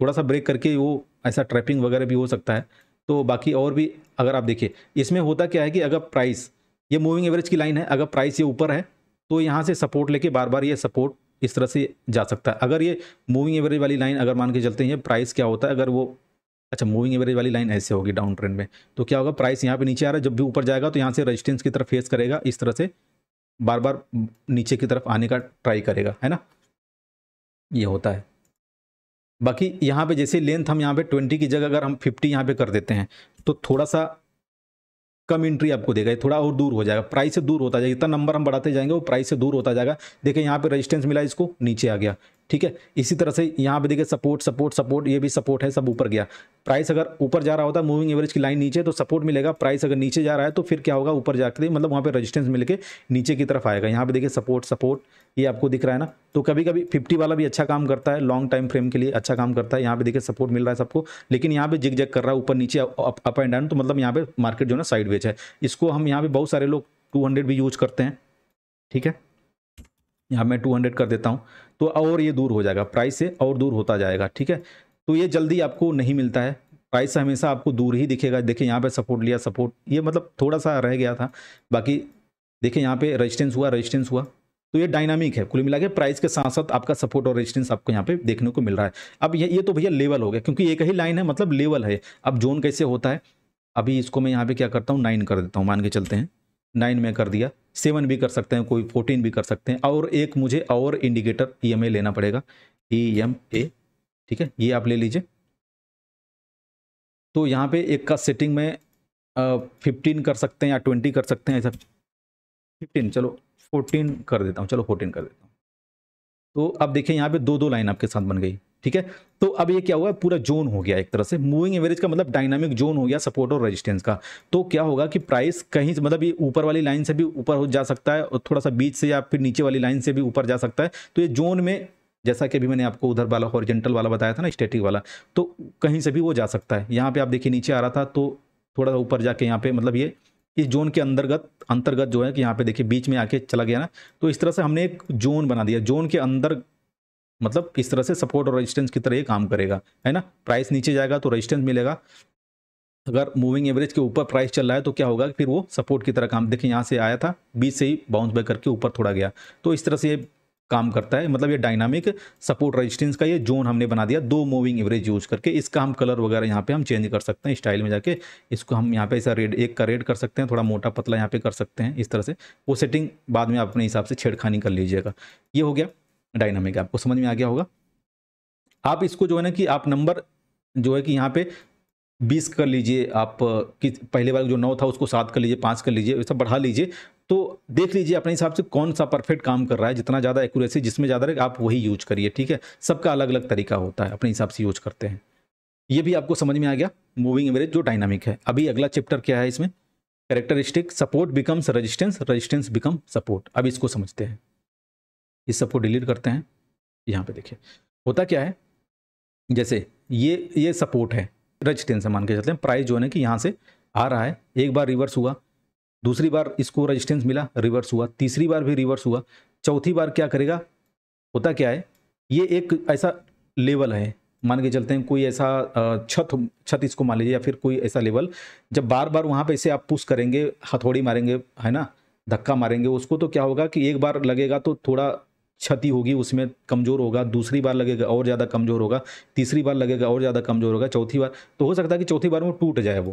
थोड़ा सा ब्रेक करके वो ऐसा ट्रैपिंग वगैरह भी हो सकता है तो बाकी और भी अगर आप देखिए इसमें होता क्या है कि अगर प्राइस ये मूविंग एवरेज की लाइन है अगर प्राइस ये ऊपर है तो यहाँ से सपोर्ट लेके बार बार ये सपोर्ट इस तरह से जा सकता है अगर ये मूविंग एवरेज वाली लाइन अगर मान के चलते हैं प्राइस क्या होता है अगर वो अच्छा मूविंग एवरेज वाली लाइन ऐसे होगी डाउन ट्रेंड में तो क्या होगा प्राइस यहाँ पे नीचे आ रहा है जब भी ऊपर जाएगा तो यहाँ से रेजिस्टेंस की तरफ फेस करेगा इस तरह से बार बार नीचे की तरफ आने का ट्राई करेगा है ना ये होता है बाकी यहाँ पे जैसे लेंथ हम यहाँ पे ट्वेंटी की जगह अगर हम फिफ्टी यहाँ पे कर देते हैं तो थोड़ा सा कम इंट्री आपको देगा ये थोड़ा और दूर हो जाएगा प्राइस से दूर होता जाएगा इतना नंबर हम बढ़ाते जाएंगे वो प्राइस से दूर होता जाएगा देखिए यहाँ पे रेजिस्टेंस मिला इसको नीचे आ गया ठीक है इसी तरह से यहाँ पे देखिए सपोर्ट सपोर्ट सपोर्ट ये भी सपोर्ट है सब ऊपर गया प्राइस अगर ऊपर जा रहा होता है मूविंग एवरेज की लाइन नीचे तो सपोर्ट मिलेगा प्राइस अगर नीचे जा रहा है तो फिर क्या होगा ऊपर जाकर मतलब वहाँ पे रेजिस्टेंस मिलके नीचे की तरफ आएगा यहाँ पे देखिए सपोर्ट सपोर्ट ये आपको दिख रहा है ना तो कभी कभी फिफ्टी वाला भी अच्छा काम करता है लॉन्ग टाइम फ्रेम के लिए अच्छा काम करता है यहाँ पे देखिए सपोर्ट मिल रहा है सबको लेकिन यहाँ पे जिग जग कर रहा है ऊपर नीचे अप एंड डाउन तो मतलब यहाँ पे मार्केट जो ना साइड है इसको हम यहाँ पे बहुत सारे लोग टू भी यूज करते हैं ठीक है यहाँ मैं टू कर देता हूँ तो और ये दूर हो जाएगा प्राइस से और दूर होता जाएगा ठीक है तो ये जल्दी आपको नहीं मिलता है प्राइस हमेशा आपको दूर ही दिखेगा देखिए यहाँ पे सपोर्ट लिया सपोर्ट ये मतलब थोड़ा सा रह गया था बाकी देखिए यहाँ पे रेजिस्टेंस हुआ रेजिस्टेंस हुआ तो ये डायनामिक है कुल मिला के प्राइस के साथ साथ आपका सपोर्ट और रेजिस्टेंस आपको यहाँ पे देखने को मिल रहा है अब ये ये तो भैया लेवल हो गया क्योंकि एक ही लाइन है मतलब लेवल है अब जोन कैसे होता है अभी इसको मैं यहाँ पे क्या करता हूँ नाइन कर देता हूँ मान के चलते हैं नाइन में कर दिया सेवन भी कर सकते हैं कोई फोर्टीन भी कर सकते हैं और एक मुझे और इंडिकेटर ई एम ए लेना पड़ेगा ई एम ए ठीक है ये आप ले लीजिए तो यहाँ पे एक का सेटिंग में फिफ्टीन कर सकते हैं या ट्वेंटी कर सकते हैं ऐसा फिफ्टीन चलो फोर्टीन कर देता हूँ चलो फोर्टीन कर देता हूँ तो अब देखिए यहाँ पे दो दो लाइन आपके साथ बन गई ठीक है तो अब ये क्या हुआ है पूरा जोन हो गया एक तरह से मूविंग एवरेज का मतलब डायनामिक जोन हो गया सपोर्ट और रेजिस्टेंस का तो क्या होगा कि प्राइस कहीं मतलब ये ऊपर वाली लाइन से भी ऊपर हो जा सकता है और थोड़ा सा बीच से या फिर नीचे वाली लाइन से भी ऊपर जा सकता है तो ये जोन में जैसा कि अभी मैंने आपको उधर वाला हॉरिजेंटल वाला बताया था ना स्टेटिक वाला तो कहीं से भी वो जा सकता है यहाँ पे आप देखिए नीचे आ रहा था तो थोड़ा सा ऊपर जाके यहाँ पे मतलब ये इस जोन के अंतर्गत अंतर्गत जो है कि यहाँ पे देखिए बीच में आके चला गया ना तो इस तरह से हमने एक जोन बना दिया जोन के अंदर मतलब इस तरह से सपोर्ट और रेजिस्टेंस की तरह ये काम करेगा है ना प्राइस नीचे जाएगा तो रेजिस्टेंस मिलेगा अगर मूविंग एवरेज के ऊपर प्राइस चल रहा है तो क्या होगा फिर वो सपोर्ट की तरह काम देखें यहाँ से आया था बीच से ही बाउंस बैक करके ऊपर थोड़ा गया तो इस तरह से ये काम करता है मतलब ये डायनामिक सपोर्ट रेजिस्टेंस का ये जोन हमने बना दिया दो मूविंग एवरेज यूज करके इसका हम कलर वगैरह यहाँ पे हम चेंज कर सकते हैं स्टाइल में जाके इसको हम यहाँ पे ऐसा रेड एक का रेड कर सकते हैं थोड़ा मोटा पतला यहाँ पे कर सकते हैं इस तरह से वो सेटिंग बाद में आप अपने हिसाब से छेड़खानी कर लीजिएगा ये हो गया डायनामिक आपको समझ में आ गया होगा आप इसको जो है ना कि आप नंबर जो है कि यहाँ पे बीस कर लीजिए आप कि पहले बार जो नौ था उसको सात कर लीजिए पाँच कर लीजिए वैसा बढ़ा लीजिए तो देख लीजिए अपने हिसाब से कौन सा परफेक्ट काम कर रहा है जितना ज़्यादा एक्यूरेसी जिसमें ज़्यादा रहे आप वही यूज करिए ठीक है सबका अलग अलग तरीका होता है अपने हिसाब से यूज करते हैं ये भी आपको समझ में आ गया मूविंग एवरेज जो डायनामिक है अभी अगला चैप्टर क्या है इसमें characteristic support becomes resistance resistance become support अब इसको समझते हैं इस सबको डिलीट करते हैं यहाँ पे देखिए होता क्या है जैसे ये ये सपोर्ट है रजिस्टेंस मान के चलते हैं प्राइस जो है कि यहाँ से आ रहा है एक बार रिवर्स हुआ दूसरी बार इसको रजिस्टेंस मिला रिवर्स हुआ तीसरी बार भी रिवर्स हुआ चौथी बार क्या करेगा होता क्या है ये एक ऐसा लेवल है मान के चलते हैं कोई ऐसा छत छत इसको मान लीजिए या फिर कोई ऐसा लेवल जब बार बार वहाँ पे इसे आप पुश करेंगे हथौड़ी मारेंगे है ना धक्का मारेंगे उसको तो क्या होगा कि एक बार लगेगा तो थोड़ा क्षति होगी उसमें कमज़ोर होगा दूसरी बार लगेगा और ज़्यादा कमज़ोर होगा तीसरी बार लगेगा और ज़्यादा कमज़ोर होगा चौथी बार तो हो सकता है कि चौथी बार में टूट जाए वो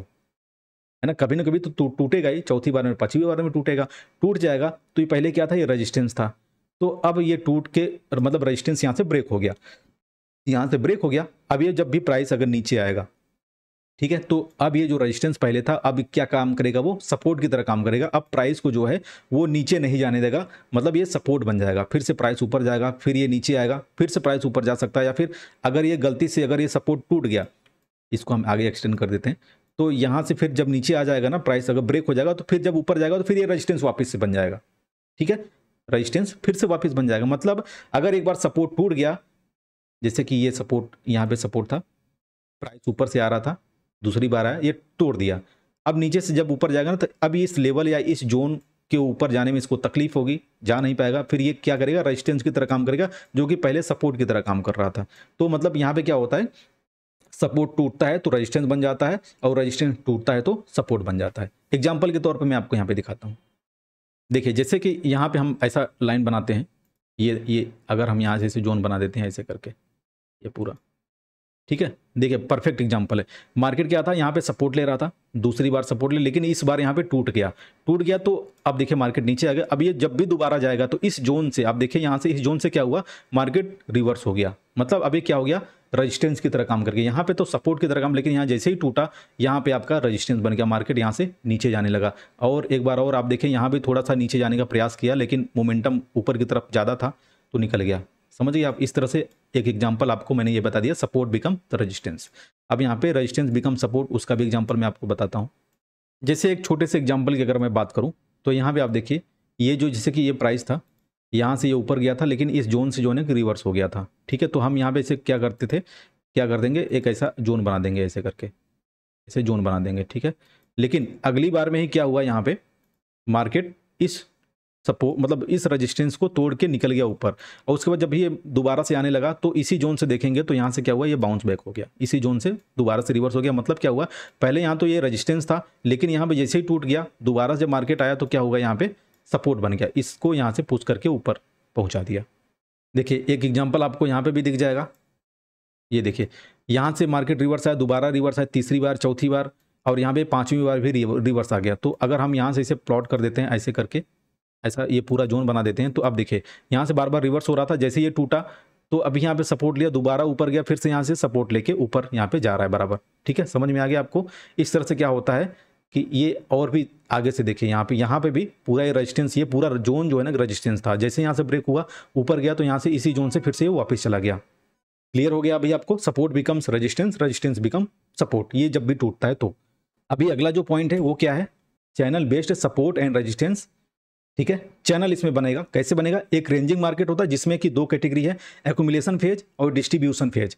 है ना कभी ना कभी तो टूटेगा ही चौथी बार में पाँचवीं बार में टूटेगा टूट जाएगा तो ये पहले क्या था ये रजिस्टेंस था तो अब ये टूट के मतलब रजिस्टेंस यहाँ से ब्रेक हो गया यहाँ से ब्रेक हो गया अब ये जब भी प्राइस अगर नीचे आएगा ठीक है तो अब ये जो रेजिस्टेंस पहले था अब क्या काम करेगा वो सपोर्ट की तरह काम करेगा अब प्राइस को जो है वो नीचे नहीं जाने देगा मतलब ये सपोर्ट बन जाएगा फिर से प्राइस ऊपर जाएगा फिर ये नीचे आएगा फिर से प्राइस ऊपर जा सकता है या फिर अगर ये गलती से अगर ये सपोर्ट टूट गया इसको हम आगे एक्सटेंड कर देते हैं तो यहाँ से फिर जब नीचे आ जाएगा ना प्राइस अगर ब्रेक हो जाएगा तो फिर जब ऊपर जाएगा तो फिर ये रजिस्टेंस वापस से बन जाएगा ठीक है रजिस्टेंस फिर से वापस बन जाएगा मतलब अगर एक बार सपोर्ट टूट गया जैसे कि ये सपोर्ट यहाँ पे सपोर्ट था प्राइस ऊपर से आ रहा था दूसरी बार आया ये तोड़ दिया अब नीचे से जब ऊपर जाएगा ना तो अभी इस लेवल या इस जोन के ऊपर जाने में इसको तकलीफ होगी जा नहीं पाएगा फिर ये क्या करेगा रेजिस्टेंस की तरह काम करेगा जो कि पहले सपोर्ट की तरह काम कर रहा था तो मतलब यहाँ पे क्या होता है सपोर्ट टूटता है तो रेजिस्टेंस बन जाता है और रेजिस्टेंस टूटता है तो सपोर्ट बन जाता है एग्जाम्पल के तौर पर मैं आपको यहाँ पर दिखाता हूँ देखिए जैसे कि यहाँ पर हम ऐसा लाइन बनाते हैं ये ये अगर हम यहाँ से जोन बना देते हैं ऐसे करके ये पूरा ठीक है देखिए परफेक्ट एग्जांपल है मार्केट क्या था यहाँ पे सपोर्ट ले रहा था दूसरी बार सपोर्ट ले लेकिन इस बार यहाँ पे टूट गया टूट गया तो अब देखिए मार्केट नीचे आ गया अब ये जब भी दोबारा जाएगा तो इस जोन से आप देखिए यहाँ से इस जोन से क्या हुआ मार्केट रिवर्स हो गया मतलब अभी क्या हो गया रजिस्टेंस की तरह काम करके यहाँ पे तो सपोर्ट की तरह काम लेकिन यहाँ जैसे ही टूटा यहाँ पे आपका रजिस्टेंस बन गया मार्केट यहाँ से नीचे जाने लगा और एक बार और आप देखें यहाँ भी थोड़ा सा नीचे जाने का प्रयास किया लेकिन मोमेंटम ऊपर की तरफ ज़्यादा था तो निकल गया समझिए आप इस तरह से एक एग्जाम्पल आपको मैंने ये बता दिया सपोर्ट बिकम रजिस्टेंस अब यहाँ पे रजिस्टेंस बिकम सपोर्ट उसका भी एग्जाम्पल मैं आपको बताता हूँ जैसे एक छोटे से एग्जाम्पल की अगर मैं बात करूँ तो यहाँ पर आप देखिए ये जो जैसे कि ये प्राइस था यहाँ से ये ऊपर गया था लेकिन इस जोन से जो है रिवर्स हो गया था ठीक है तो हम यहाँ पे इसे क्या करते थे क्या कर देंगे एक ऐसा जोन बना देंगे ऐसे करके ऐसे जोन बना देंगे ठीक है लेकिन अगली बार में ही क्या हुआ यहाँ पे मार्केट इस सपोर्ट मतलब इस रेजिस्टेंस को तोड़ के निकल गया ऊपर और उसके बाद जब ये दोबारा से आने लगा तो इसी जोन से देखेंगे तो यहाँ से क्या हुआ ये बाउंस बैक हो गया इसी जोन से दोबारा से रिवर्स हो गया मतलब क्या हुआ पहले यहाँ तो ये रेजिस्टेंस था लेकिन यहाँ पे जैसे ही टूट गया दोबारा जब मार्केट आया तो क्या हुआ यहाँ पे सपोर्ट बन गया इसको यहाँ से पूछ करके ऊपर पहुँचा दिया देखिए एक एग्जाम्पल आपको यहाँ पर भी दिख जाएगा ये देखिए यहाँ से मार्केट रिवर्स आया दोबारा रिवर्स आया तीसरी बार चौथी बार और यहाँ पे पाँचवीं बार भी रिवर्स आ गया तो अगर हम यहाँ से इसे प्लॉट कर देते हैं ऐसे करके ऐसा ये पूरा जोन बना देते हैं तो अब देखिए यहाँ से बार बार रिवर्स हो रहा था जैसे ये टूटा तो अभी यहाँ पे सपोर्ट लिया दोबारा ऊपर गया फिर से यहाँ से सपोर्ट लेके ऊपर यहाँ पे जा रहा है बराबर ठीक है समझ में आ गया आपको इस तरह से क्या होता है कि ये और भी आगे से देखिए यहाँ पे यहाँ पे भी पूरा ये रेजिस्टेंस ये पूरा जोन जो है ना रेजिस्टेंस था जैसे यहाँ से ब्रेक हुआ ऊपर गया तो यहाँ से इसी जोन से फिर से वापस चला गया क्लियर हो गया अभी आपको support becomes resistance resistance become support ये जब भी टूटता है तो अभी अगला जो पॉइंट है वो क्या है channel based support and resistance ठीक है चैनल इसमें बनेगा कैसे बनेगा एक रेंजिंग मार्केट होता है जिसमें कि दो कैटेगरी है एकोमिलेशन फेज और डिस्ट्रीब्यूशन फेज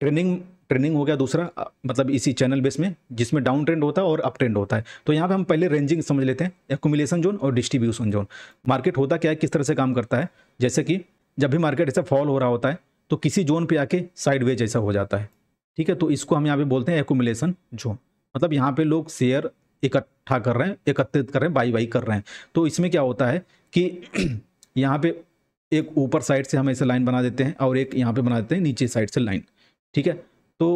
ट्रेनिंग ट्रेनिंग हो गया दूसरा मतलब इसी चैनल बेस में जिसमें डाउन ट्रेंड होता है और अप ट्रेंड होता है तो यहाँ पे हम पहले रेंजिंग समझ लेते हैं एकोमिलेशन जोन और डिस्ट्रीब्यूशन जोन मार्केट होता क्या है किस तरह से काम करता है जैसे कि जब भी मार्केट ऐसा फॉल हो रहा होता है तो किसी जोन पर आके साइडवेज ऐसा हो जाता है ठीक है तो इसको हम यहाँ पे बोलते हैं एकोमिलेशन जोन मतलब यहाँ पे लोग शेयर इकट्ठा कर रहे हैं एकत्रित कर रहे हैं बाई बाई कर रहे हैं तो इसमें क्या होता है कि यहाँ पे एक ऊपर साइड से हम ऐसे लाइन बना देते हैं और एक यहाँ पे बना देते हैं नीचे साइड से लाइन ठीक है तो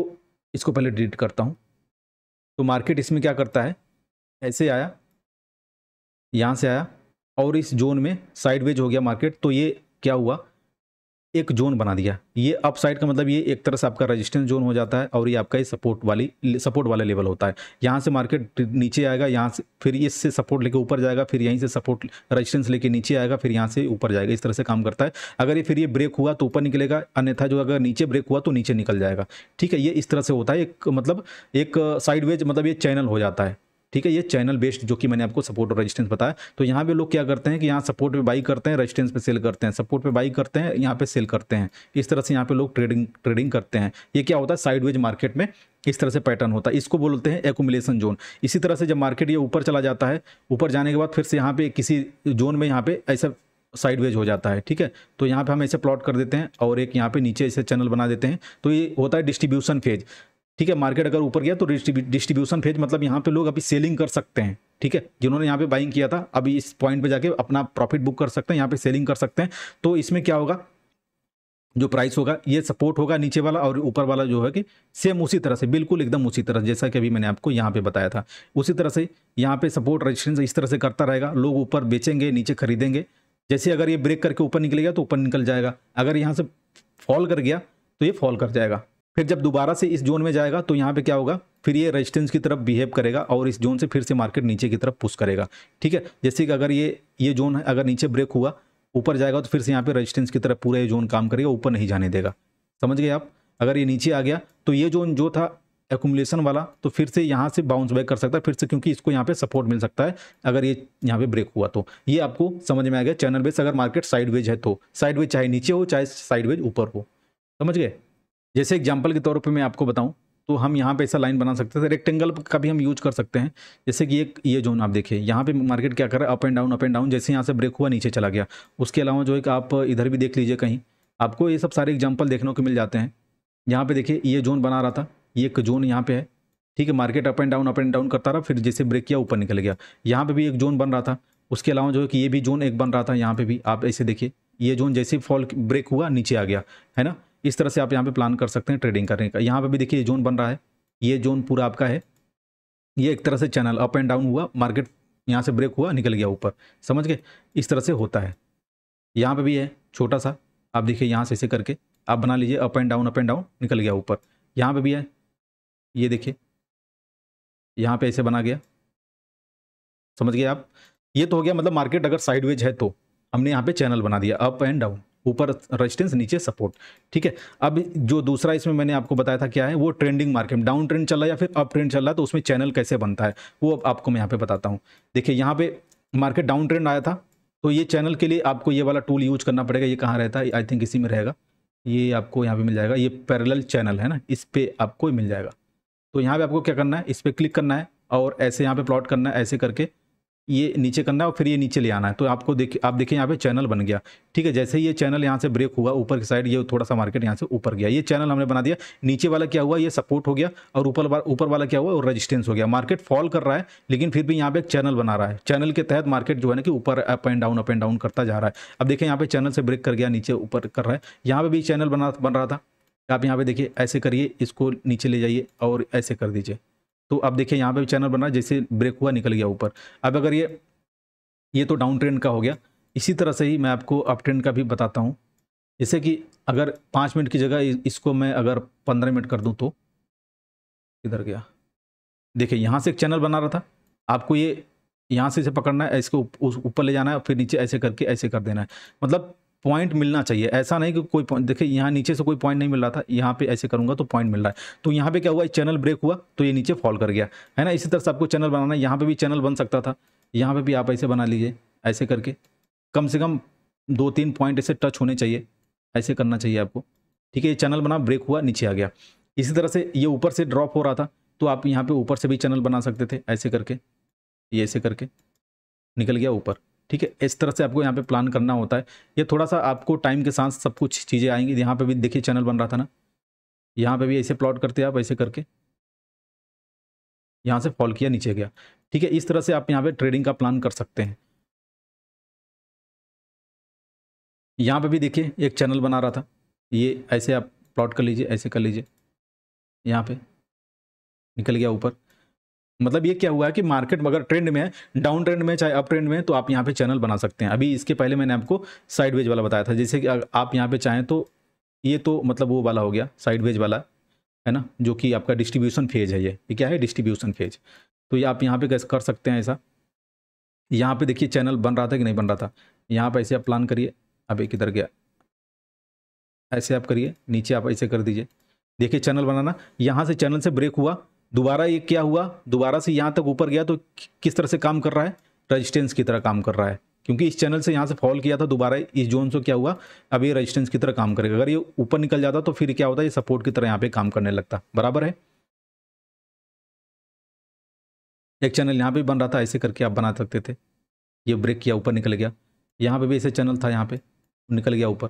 इसको पहले डिलीट करता हूँ तो मार्केट इसमें क्या करता है ऐसे आया यहाँ से आया और इस जोन में साइडवेज हो गया मार्केट तो ये क्या हुआ एक जोन बना दिया ये अप साइड का मतलब ये एक तरह से आपका रेजिस्टेंस जोन हो जाता है और ये आपका ये सपोर्ट वाली सपोर्ट वाला लेवल होता है यहाँ से मार्केट नीचे आएगा यहाँ से फिर इससे सपोर्ट लेके ऊपर जाएगा फिर यहीं से सपोर्ट रेजिस्टेंस लेके नीचे आएगा फिर यहाँ से ऊपर जाएगा इस तरह से काम करता है अगर ये फिर ये ब्रेक हुआ तो ऊपर निकलेगा अन्यथा जो अगर नीचे ब्रेक हुआ तो नीचे निकल जाएगा ठीक है ये इस तरह से होता है एक मतलब एक साइडवेज मतलब ये चैनल हो जाता है ठीक है ये चैनल बेस्ड जो कि मैंने आपको सपोर्ट और रजिस्टेंस बताया तो यहाँ पे लोग क्या करते हैं कि यहाँ सपोर्ट पे बाई करते हैं रजिस्टेंस पे सेल करते हैं सपोर्ट पे बाई करते हैं यहाँ पे सेल करते हैं इस तरह से यहाँ पे लोग ट्रेडिंग ट्रेडिंग करते हैं ये क्या होता है साइडवेज मार्केट में इस तरह से पैटर्न होता है इसको बोलते हैं एकोमिलेशन जोन इसी तरह से जब मार्केट ये ऊपर चला जाता है ऊपर जाने के बाद फिर से यहाँ पे किसी जोन में यहाँ पे ऐसा साइडवेज हो जाता है ठीक है तो यहाँ पे हम ऐसे प्लॉट कर देते हैं और एक यहाँ पे नीचे ऐसे चैनल बना देते हैं तो ये होता है डिस्ट्रीब्यूशन फेज ठीक है मार्केट अगर ऊपर गया तो डिस्ट्रीब्यूशन फेज मतलब यहाँ पे लोग अभी सेलिंग कर सकते हैं ठीक है जिन्होंने यहाँ पे बाइंग किया था अभी इस पॉइंट पे जाके अपना प्रॉफिट बुक कर सकते हैं यहाँ पे सेलिंग कर सकते हैं तो इसमें क्या होगा जो प्राइस होगा ये सपोर्ट होगा नीचे वाला और ऊपर वाला जो है कि सेम उसी तरह से बिल्कुल एकदम उसी तरह जैसा कि अभी मैंने आपको यहाँ पे बताया था उसी तरह से यहाँ पे सपोर्ट रजिस्ट्रेंस इस तरह से करता रहेगा लोग ऊपर बेचेंगे नीचे खरीदेंगे जैसे अगर ये ब्रेक करके ऊपर निकलेगा तो ऊपर निकल जाएगा अगर यहाँ से फॉल कर गया तो ये फॉल कर जाएगा फिर जब दोबारा से इस जोन में जाएगा तो यहाँ पे क्या होगा फिर ये रेजिस्टेंस की तरफ बिहेव करेगा और इस जोन से फिर से मार्केट नीचे की तरफ पुश करेगा ठीक है जैसे कि अगर ये ये जोन है अगर नीचे ब्रेक हुआ ऊपर जाएगा तो फिर से यहाँ पे रेजिस्टेंस की तरफ पूरा ये जोन काम करेगा ऊपर नहीं जाने देगा समझ गए आप अगर ये नीचे आ गया तो ये जोन जो था एकुमुलेशन वाला तो फिर से यहाँ से बाउंस बैक कर सकता है फिर से क्योंकि इसको यहाँ पे सपोर्ट मिल सकता है अगर ये यहाँ पे ब्रेक हुआ तो ये आपको समझ में आ गया चैनल बेस अगर मार्केट साइडवेज है तो साइडवेज चाहे नीचे हो चाहे साइडवेज ऊपर हो समझ गए जैसे एग्जाम्पल के तौर पर मैं आपको बताऊँ तो हम यहाँ पे ऐसा लाइन बना सकते थे रेक्टेंगल का भी हम यूज कर सकते हैं जैसे कि एक ये जोन आप देखिए यहाँ पे मार्केट क्या कर रहा है up and down up and down जैसे यहाँ से ब्रेक हुआ नीचे चला गया उसके अलावा जो है कि आप इधर भी देख लीजिए कहीं आपको ये सब सारे एग्जाम्पल देखने को मिल जाते हैं यहाँ पे देखिए ये जोन बना रहा था ये एक जोन यहाँ पे है ठीक है market up and down up and down करता रहा फिर जैसे ब्रेक किया ऊपर निकल गया यहाँ पर भी एक जोन बन रहा था उसके अलावा जो है कि ये भी जोन एक बन रहा था यहाँ पर भी आप ऐसे देखिए ये जोन जैसे फॉल ब्रेक हुआ नीचे आ गया है ना इस तरह से आप यहाँ पे प्लान कर सकते हैं ट्रेडिंग करने का यहाँ पे भी देखिए जोन बन रहा है ये जोन पूरा आपका है ये एक तरह से चैनल अप एंड डाउन हुआ मार्केट यहाँ से ब्रेक हुआ निकल गया ऊपर समझ गए इस तरह से होता है यहाँ पे भी है छोटा सा आप देखिए यहाँ से ऐसे करके आप बना लीजिए up and down up and down निकल गया ऊपर यहाँ पर भी है ये देखिए यहाँ पर ऐसे बना गया समझ गए आप ये तो हो गया मतलब मार्केट अगर साइडवेज है तो हमने यहाँ पे चैनल बना दिया अप एंड डाउन ऊपर रजिस्टेंस नीचे सपोर्ट ठीक है अब जो दूसरा इसमें मैंने आपको बताया था क्या है वो ट्रेंडिंग मार्केट डाउन ट्रेंड चल रहा है या फिर अप ट्रेंड चल रहा है तो उसमें चैनल कैसे बनता है वो अब आपको मैं यहाँ पे बताता हूँ देखिए यहाँ पे मार्केट डाउन ट्रेंड आया था तो ये चैनल के लिए आपको ये वाला टूल यूज करना पड़ेगा ये कहाँ रहता है आई थिंक इसी में रहेगा ये आपको यहाँ पे मिल जाएगा ये पैरेलल चैनल है ना इस पर आपको मिल जाएगा तो यहाँ पे आपको क्या करना है इस पर क्लिक करना है और ऐसे यहाँ पे प्लॉट करना है ऐसे करके ये नीचे करना है और फिर ये नीचे ले आना है तो आपको देख आप देखें यहाँ पे चैनल बन गया ठीक है जैसे ही ये चैनल यहाँ से ब्रेक हुआ ऊपर की साइड ये थोड़ा सा मार्केट यहाँ से ऊपर गया ये चैनल हमने बना दिया नीचे वाला क्या हुआ ये सपोर्ट हो गया और ऊपर ऊपर वाला क्या हुआ और रजिस्टेंस हो गया मार्केट फॉल कर रहा है लेकिन फिर भी यहाँ पे एक चैनल बना रहा है चैनल के तहत मार्केट जो है ना कि ऊपर up and down up and down करता जा रहा है अब देखें यहाँ पे चैनल से ब्रेक कर गया नीचे ऊपर कर रहा है यहाँ पे भी चैनल बना बन रहा था आप यहाँ पे देखिए ऐसे करिए इसको नीचे ले जाइए और ऐसे कर दीजिए तो अब देखिए यहाँ पे भी चैनल बना जैसे ब्रेक हुआ निकल गया ऊपर अब अगर ये ये तो डाउन ट्रेंड का हो गया इसी तरह से ही मैं आपको अप ट्रेंड का भी बताता हूँ जैसे कि अगर पाँच मिनट की जगह इसको मैं अगर पंद्रह मिनट कर दूँ तो इधर गया देखिए यहाँ से एक चैनल बना रहा था आपको ये यहाँ से इसे पकड़ना है इसको ऊपर ले जाना है फिर नीचे ऐसे करके ऐसे कर देना है मतलब पॉइंट मिलना चाहिए ऐसा नहीं कि कोई पॉइंट देखिए यहाँ नीचे से कोई पॉइंट नहीं मिल रहा था यहाँ पे ऐसे करूँगा तो पॉइंट मिल रहा है तो यहाँ पे क्या हुआ चैनल ब्रेक हुआ तो ये नीचे फॉल कर गया है ना इसी तरह से आपको चैनल बनाना है यहाँ पर भी चैनल बन सकता था यहाँ पर भी आप ऐसे बना लीजिए ऐसे करके कम से कम दो तीन पॉइंट ऐसे टच होने चाहिए ऐसे करना चाहिए आपको ठीक है ये चैनल बना ब्रेक हुआ नीचे आ गया इसी तरह से ये ऊपर से ड्रॉप हो रहा था तो आप यहाँ पे ऊपर से भी चैनल बना सकते थे ऐसे करके ये ऐसे करके निकल गया ऊपर ठीक है इस तरह से आपको यहाँ पे प्लान करना होता है ये थोड़ा सा आपको टाइम के साथ सब कुछ चीज़ें आएंगी यहाँ पे भी देखिए चैनल बन रहा था ना यहाँ पे भी ऐसे प्लॉट करते आप ऐसे करके यहाँ से फॉल किया नीचे गया ठीक है इस तरह से आप यहाँ पे ट्रेडिंग का प्लान कर सकते हैं यहाँ पे भी देखिए एक चैनल बना रहा था ये ऐसे आप प्लॉट कर लीजिए ऐसे कर लीजिए यहाँ पे निकल गया ऊपर मतलब ये क्या हुआ है कि मार्केट अगर ट्रेंड में है डाउन ट्रेंड में चाहे अप ट्रेंड में तो आप यहाँ पे चैनल बना सकते हैं अभी इसके पहले मैंने आपको साइडवेज वाला बताया था जैसे कि आप यहाँ पे चाहें तो ये तो मतलब वो वाला हो गया साइडवेज वाला है ना जो कि आपका डिस्ट्रीब्यूशन फेज है ये ये क्या है डिस्ट्रीब्यूशन फेज तो ये आप यहाँ पे कर सकते हैं ऐसा यहाँ पे देखिए चैनल बन रहा था कि नहीं बन रहा था यहाँ पर ऐसे आप प्लान करिए अब एक इधर गया ऐसे आप करिए नीचे आप ऐसे कर दीजिए देखिए चैनल बनाना यहाँ से चैनल से ब्रेक हुआ दोबारा ये क्या हुआ दोबारा से यहाँ तक ऊपर गया तो किस तरह से काम कर रहा है रजिस्टेंस की तरह काम कर रहा है क्योंकि इस चैनल से यहाँ से फॉल किया था दोबारा इस जोन से क्या हुआ अब ये रजिस्टेंस की तरह काम करेगा अगर ये ऊपर निकल जाता तो फिर क्या होता ये सपोर्ट की तरह यहाँ पे काम करने लगता बराबर है एक चैनल यहाँ पे बन रहा था ऐसे करके आप बना सकते थे ये ब्रेक किया ऊपर निकल गया यहाँ पे भी ऐसे चैनल था यहाँ पे निकल गया ऊपर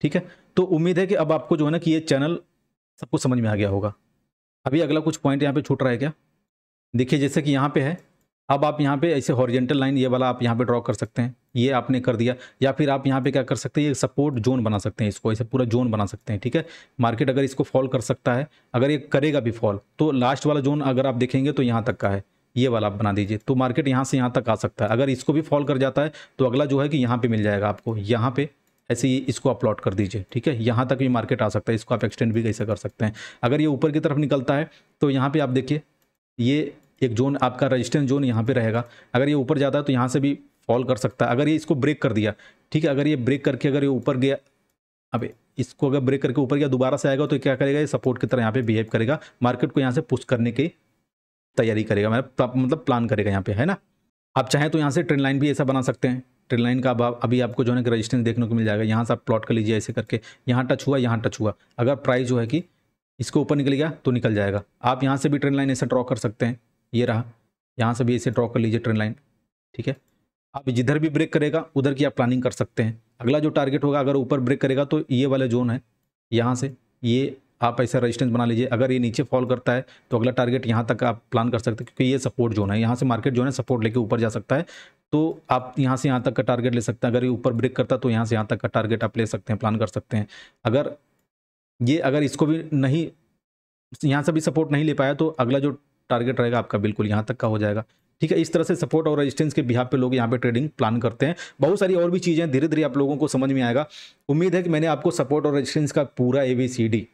ठीक है तो उम्मीद है कि अब आपको जो है ना कि ये चैनल सबको समझ में आ गया होगा अभी अगला कुछ पॉइंट यहाँ पे छूट रहा है क्या देखिए जैसे कि यहाँ पे है अब आप यहाँ पे ऐसे हॉरिजेंटल लाइन ये वाला आप यहाँ पे ड्रॉ कर सकते हैं ये आपने कर दिया या फिर आप यहाँ पे क्या कर सकते हैं ये सपोर्ट जोन बना सकते हैं इसको ऐसे पूरा जोन बना सकते हैं ठीक है मार्केट अगर इसको फॉल कर सकता है अगर ये करेगा भी फॉल तो लास्ट वाला जोन अगर आप देखेंगे तो यहाँ तक का है ये वाला आप बना दीजिए तो मार्केट यहाँ से यहाँ तक आ सकता है अगर इसको भी फॉल कर जाता है तो अगला जो है कि यहाँ पे मिल जाएगा आपको यहाँ पे ऐसे ही इसको आप प्लॉट कर दीजिए ठीक है यहाँ तक ये मार्केट आ सकता है इसको आप एक्सटेंड भी कैसे कर सकते हैं अगर ये ऊपर की तरफ निकलता है तो यहाँ पर आप देखिए ये एक जोन आपका रजिस्टेंस जोन यहाँ पे रहेगा अगर ये ऊपर जाता है तो यहाँ से भी फॉल कर सकता है अगर ये इसको ब्रेक कर दिया ठीक है अगर ये ब्रेक करके अगर ये ऊपर गया अब इसको अगर ब्रेक करके ऊपर गया दोबारा से आएगा तो क्या करेगा ये सपोर्ट की तरह यहाँ पे बिहेव करेगा मार्केट को यहाँ से पुश करने की तैयारी करेगा मतलब प्लान मतलब करेगा यहाँ पे है ना आप चाहें तो यहाँ से ट्रेन लाइन भी ऐसा बना सकते हैं ट्रेन लाइन का अब अभी आपको जो है कि रजिस्टेंस देखने को मिल जाएगा यहाँ से आप प्लॉट कर लीजिए ऐसे करके यहाँ टच हुआ यहाँ टच हुआ अगर प्राइस जो है कि इसको ऊपर निकल गया तो निकल जाएगा आप यहाँ से भी ट्रेन लाइन ऐसे ड्रॉ कर सकते हैं ये रहा यहाँ से भी ऐसे ड्रॉ कर लीजिए ट्रेन लाइन ठीक है आप जिधर भी ब्रेक करेगा उधर की आप प्लानिंग कर सकते हैं अगला जो टारगेट होगा अगर ऊपर ब्रेक करेगा तो ये वाला जोन है यहाँ से ये आप ऐसा रेजिस्टेंस बना लीजिए अगर ये नीचे फॉल करता है तो अगला टारगेट यहाँ तक आप प्लान कर सकते हैं क्योंकि ये सपोर्ट जोन है यहाँ से मार्केट जो है सपोर्ट लेके ऊपर जा सकता है तो आप यहाँ से यहाँ तक का टारगेट ले सकते हैं अगर ये ऊपर ब्रेक करता तो यहाँ से यहाँ तक का टारगेट आप ले सकते हैं प्लान कर सकते हैं अगर ये अगर इसको भी नहीं यहाँ से भी सपोर्ट नहीं ले पाया तो अगला जो टारगेट रहेगा आपका बिल्कुल यहाँ तक का हो जाएगा ठीक है इस तरह से सपोर्ट और रेजिस्टेंस के बिहार पे लोग यहाँ पे ट्रेडिंग प्लान करते हैं बहुत सारी और भी चीज़ें धीरे धीरे आप लोगों को समझ में आएगा उम्मीद है कि मैंने आपको सपोर्ट और रेजिस्टेंस का पूरा ए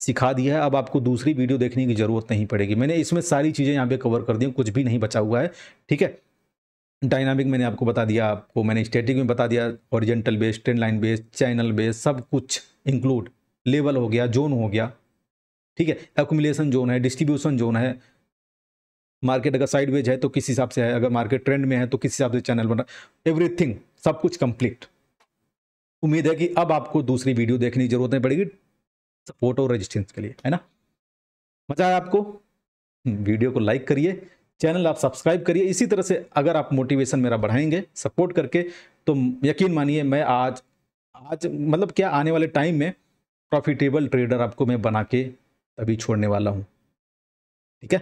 सिखा दिया है अब आपको दूसरी वीडियो देखने की जरूरत नहीं पड़ेगी मैंने इसमें सारी चीज़ें यहाँ पे कवर कर दी कुछ भी नहीं बचा हुआ है ठीक है डायनामिक मैंने आपको बता दिया आपको मैंने स्टैटिक में बता दिया horizontal base trend line base channel base सब कुछ इंक्लूड लेवल हो गया जोन हो गया ठीक है एकुमुलेशन जोन है डिस्ट्रीब्यूशन जोन है मार्केट अगर साइड वेज है तो किस हिसाब से है अगर मार्केट ट्रेंड में है तो किस हिसाब से चैनल बना एवरीथिंग सब कुछ कंप्लीट उम्मीद है कि अब आपको दूसरी वीडियो देखने की जरूरत नहीं पड़ेगी सपोर्ट और रेजिस्टेंस के लिए है ना मजा आया आपको वीडियो हम्म, को लाइक करिए चैनल आप सब्सक्राइब करिए इसी तरह से अगर आप मोटिवेशन मेरा बढ़ाएंगे सपोर्ट करके तो यकीन मानिए मैं आज आज मतलब क्या आने वाले टाइम में प्रॉफिटेबल ट्रेडर आपको मैं बना के तभी छोड़ने वाला हूँ ठीक है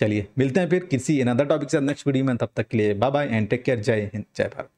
चलिए मिलते हैं फिर किसी अनदर टॉपिक से नेक्स्ट वीडियो में तब तक के लिए bye bye and take care जय हिंद जय भारत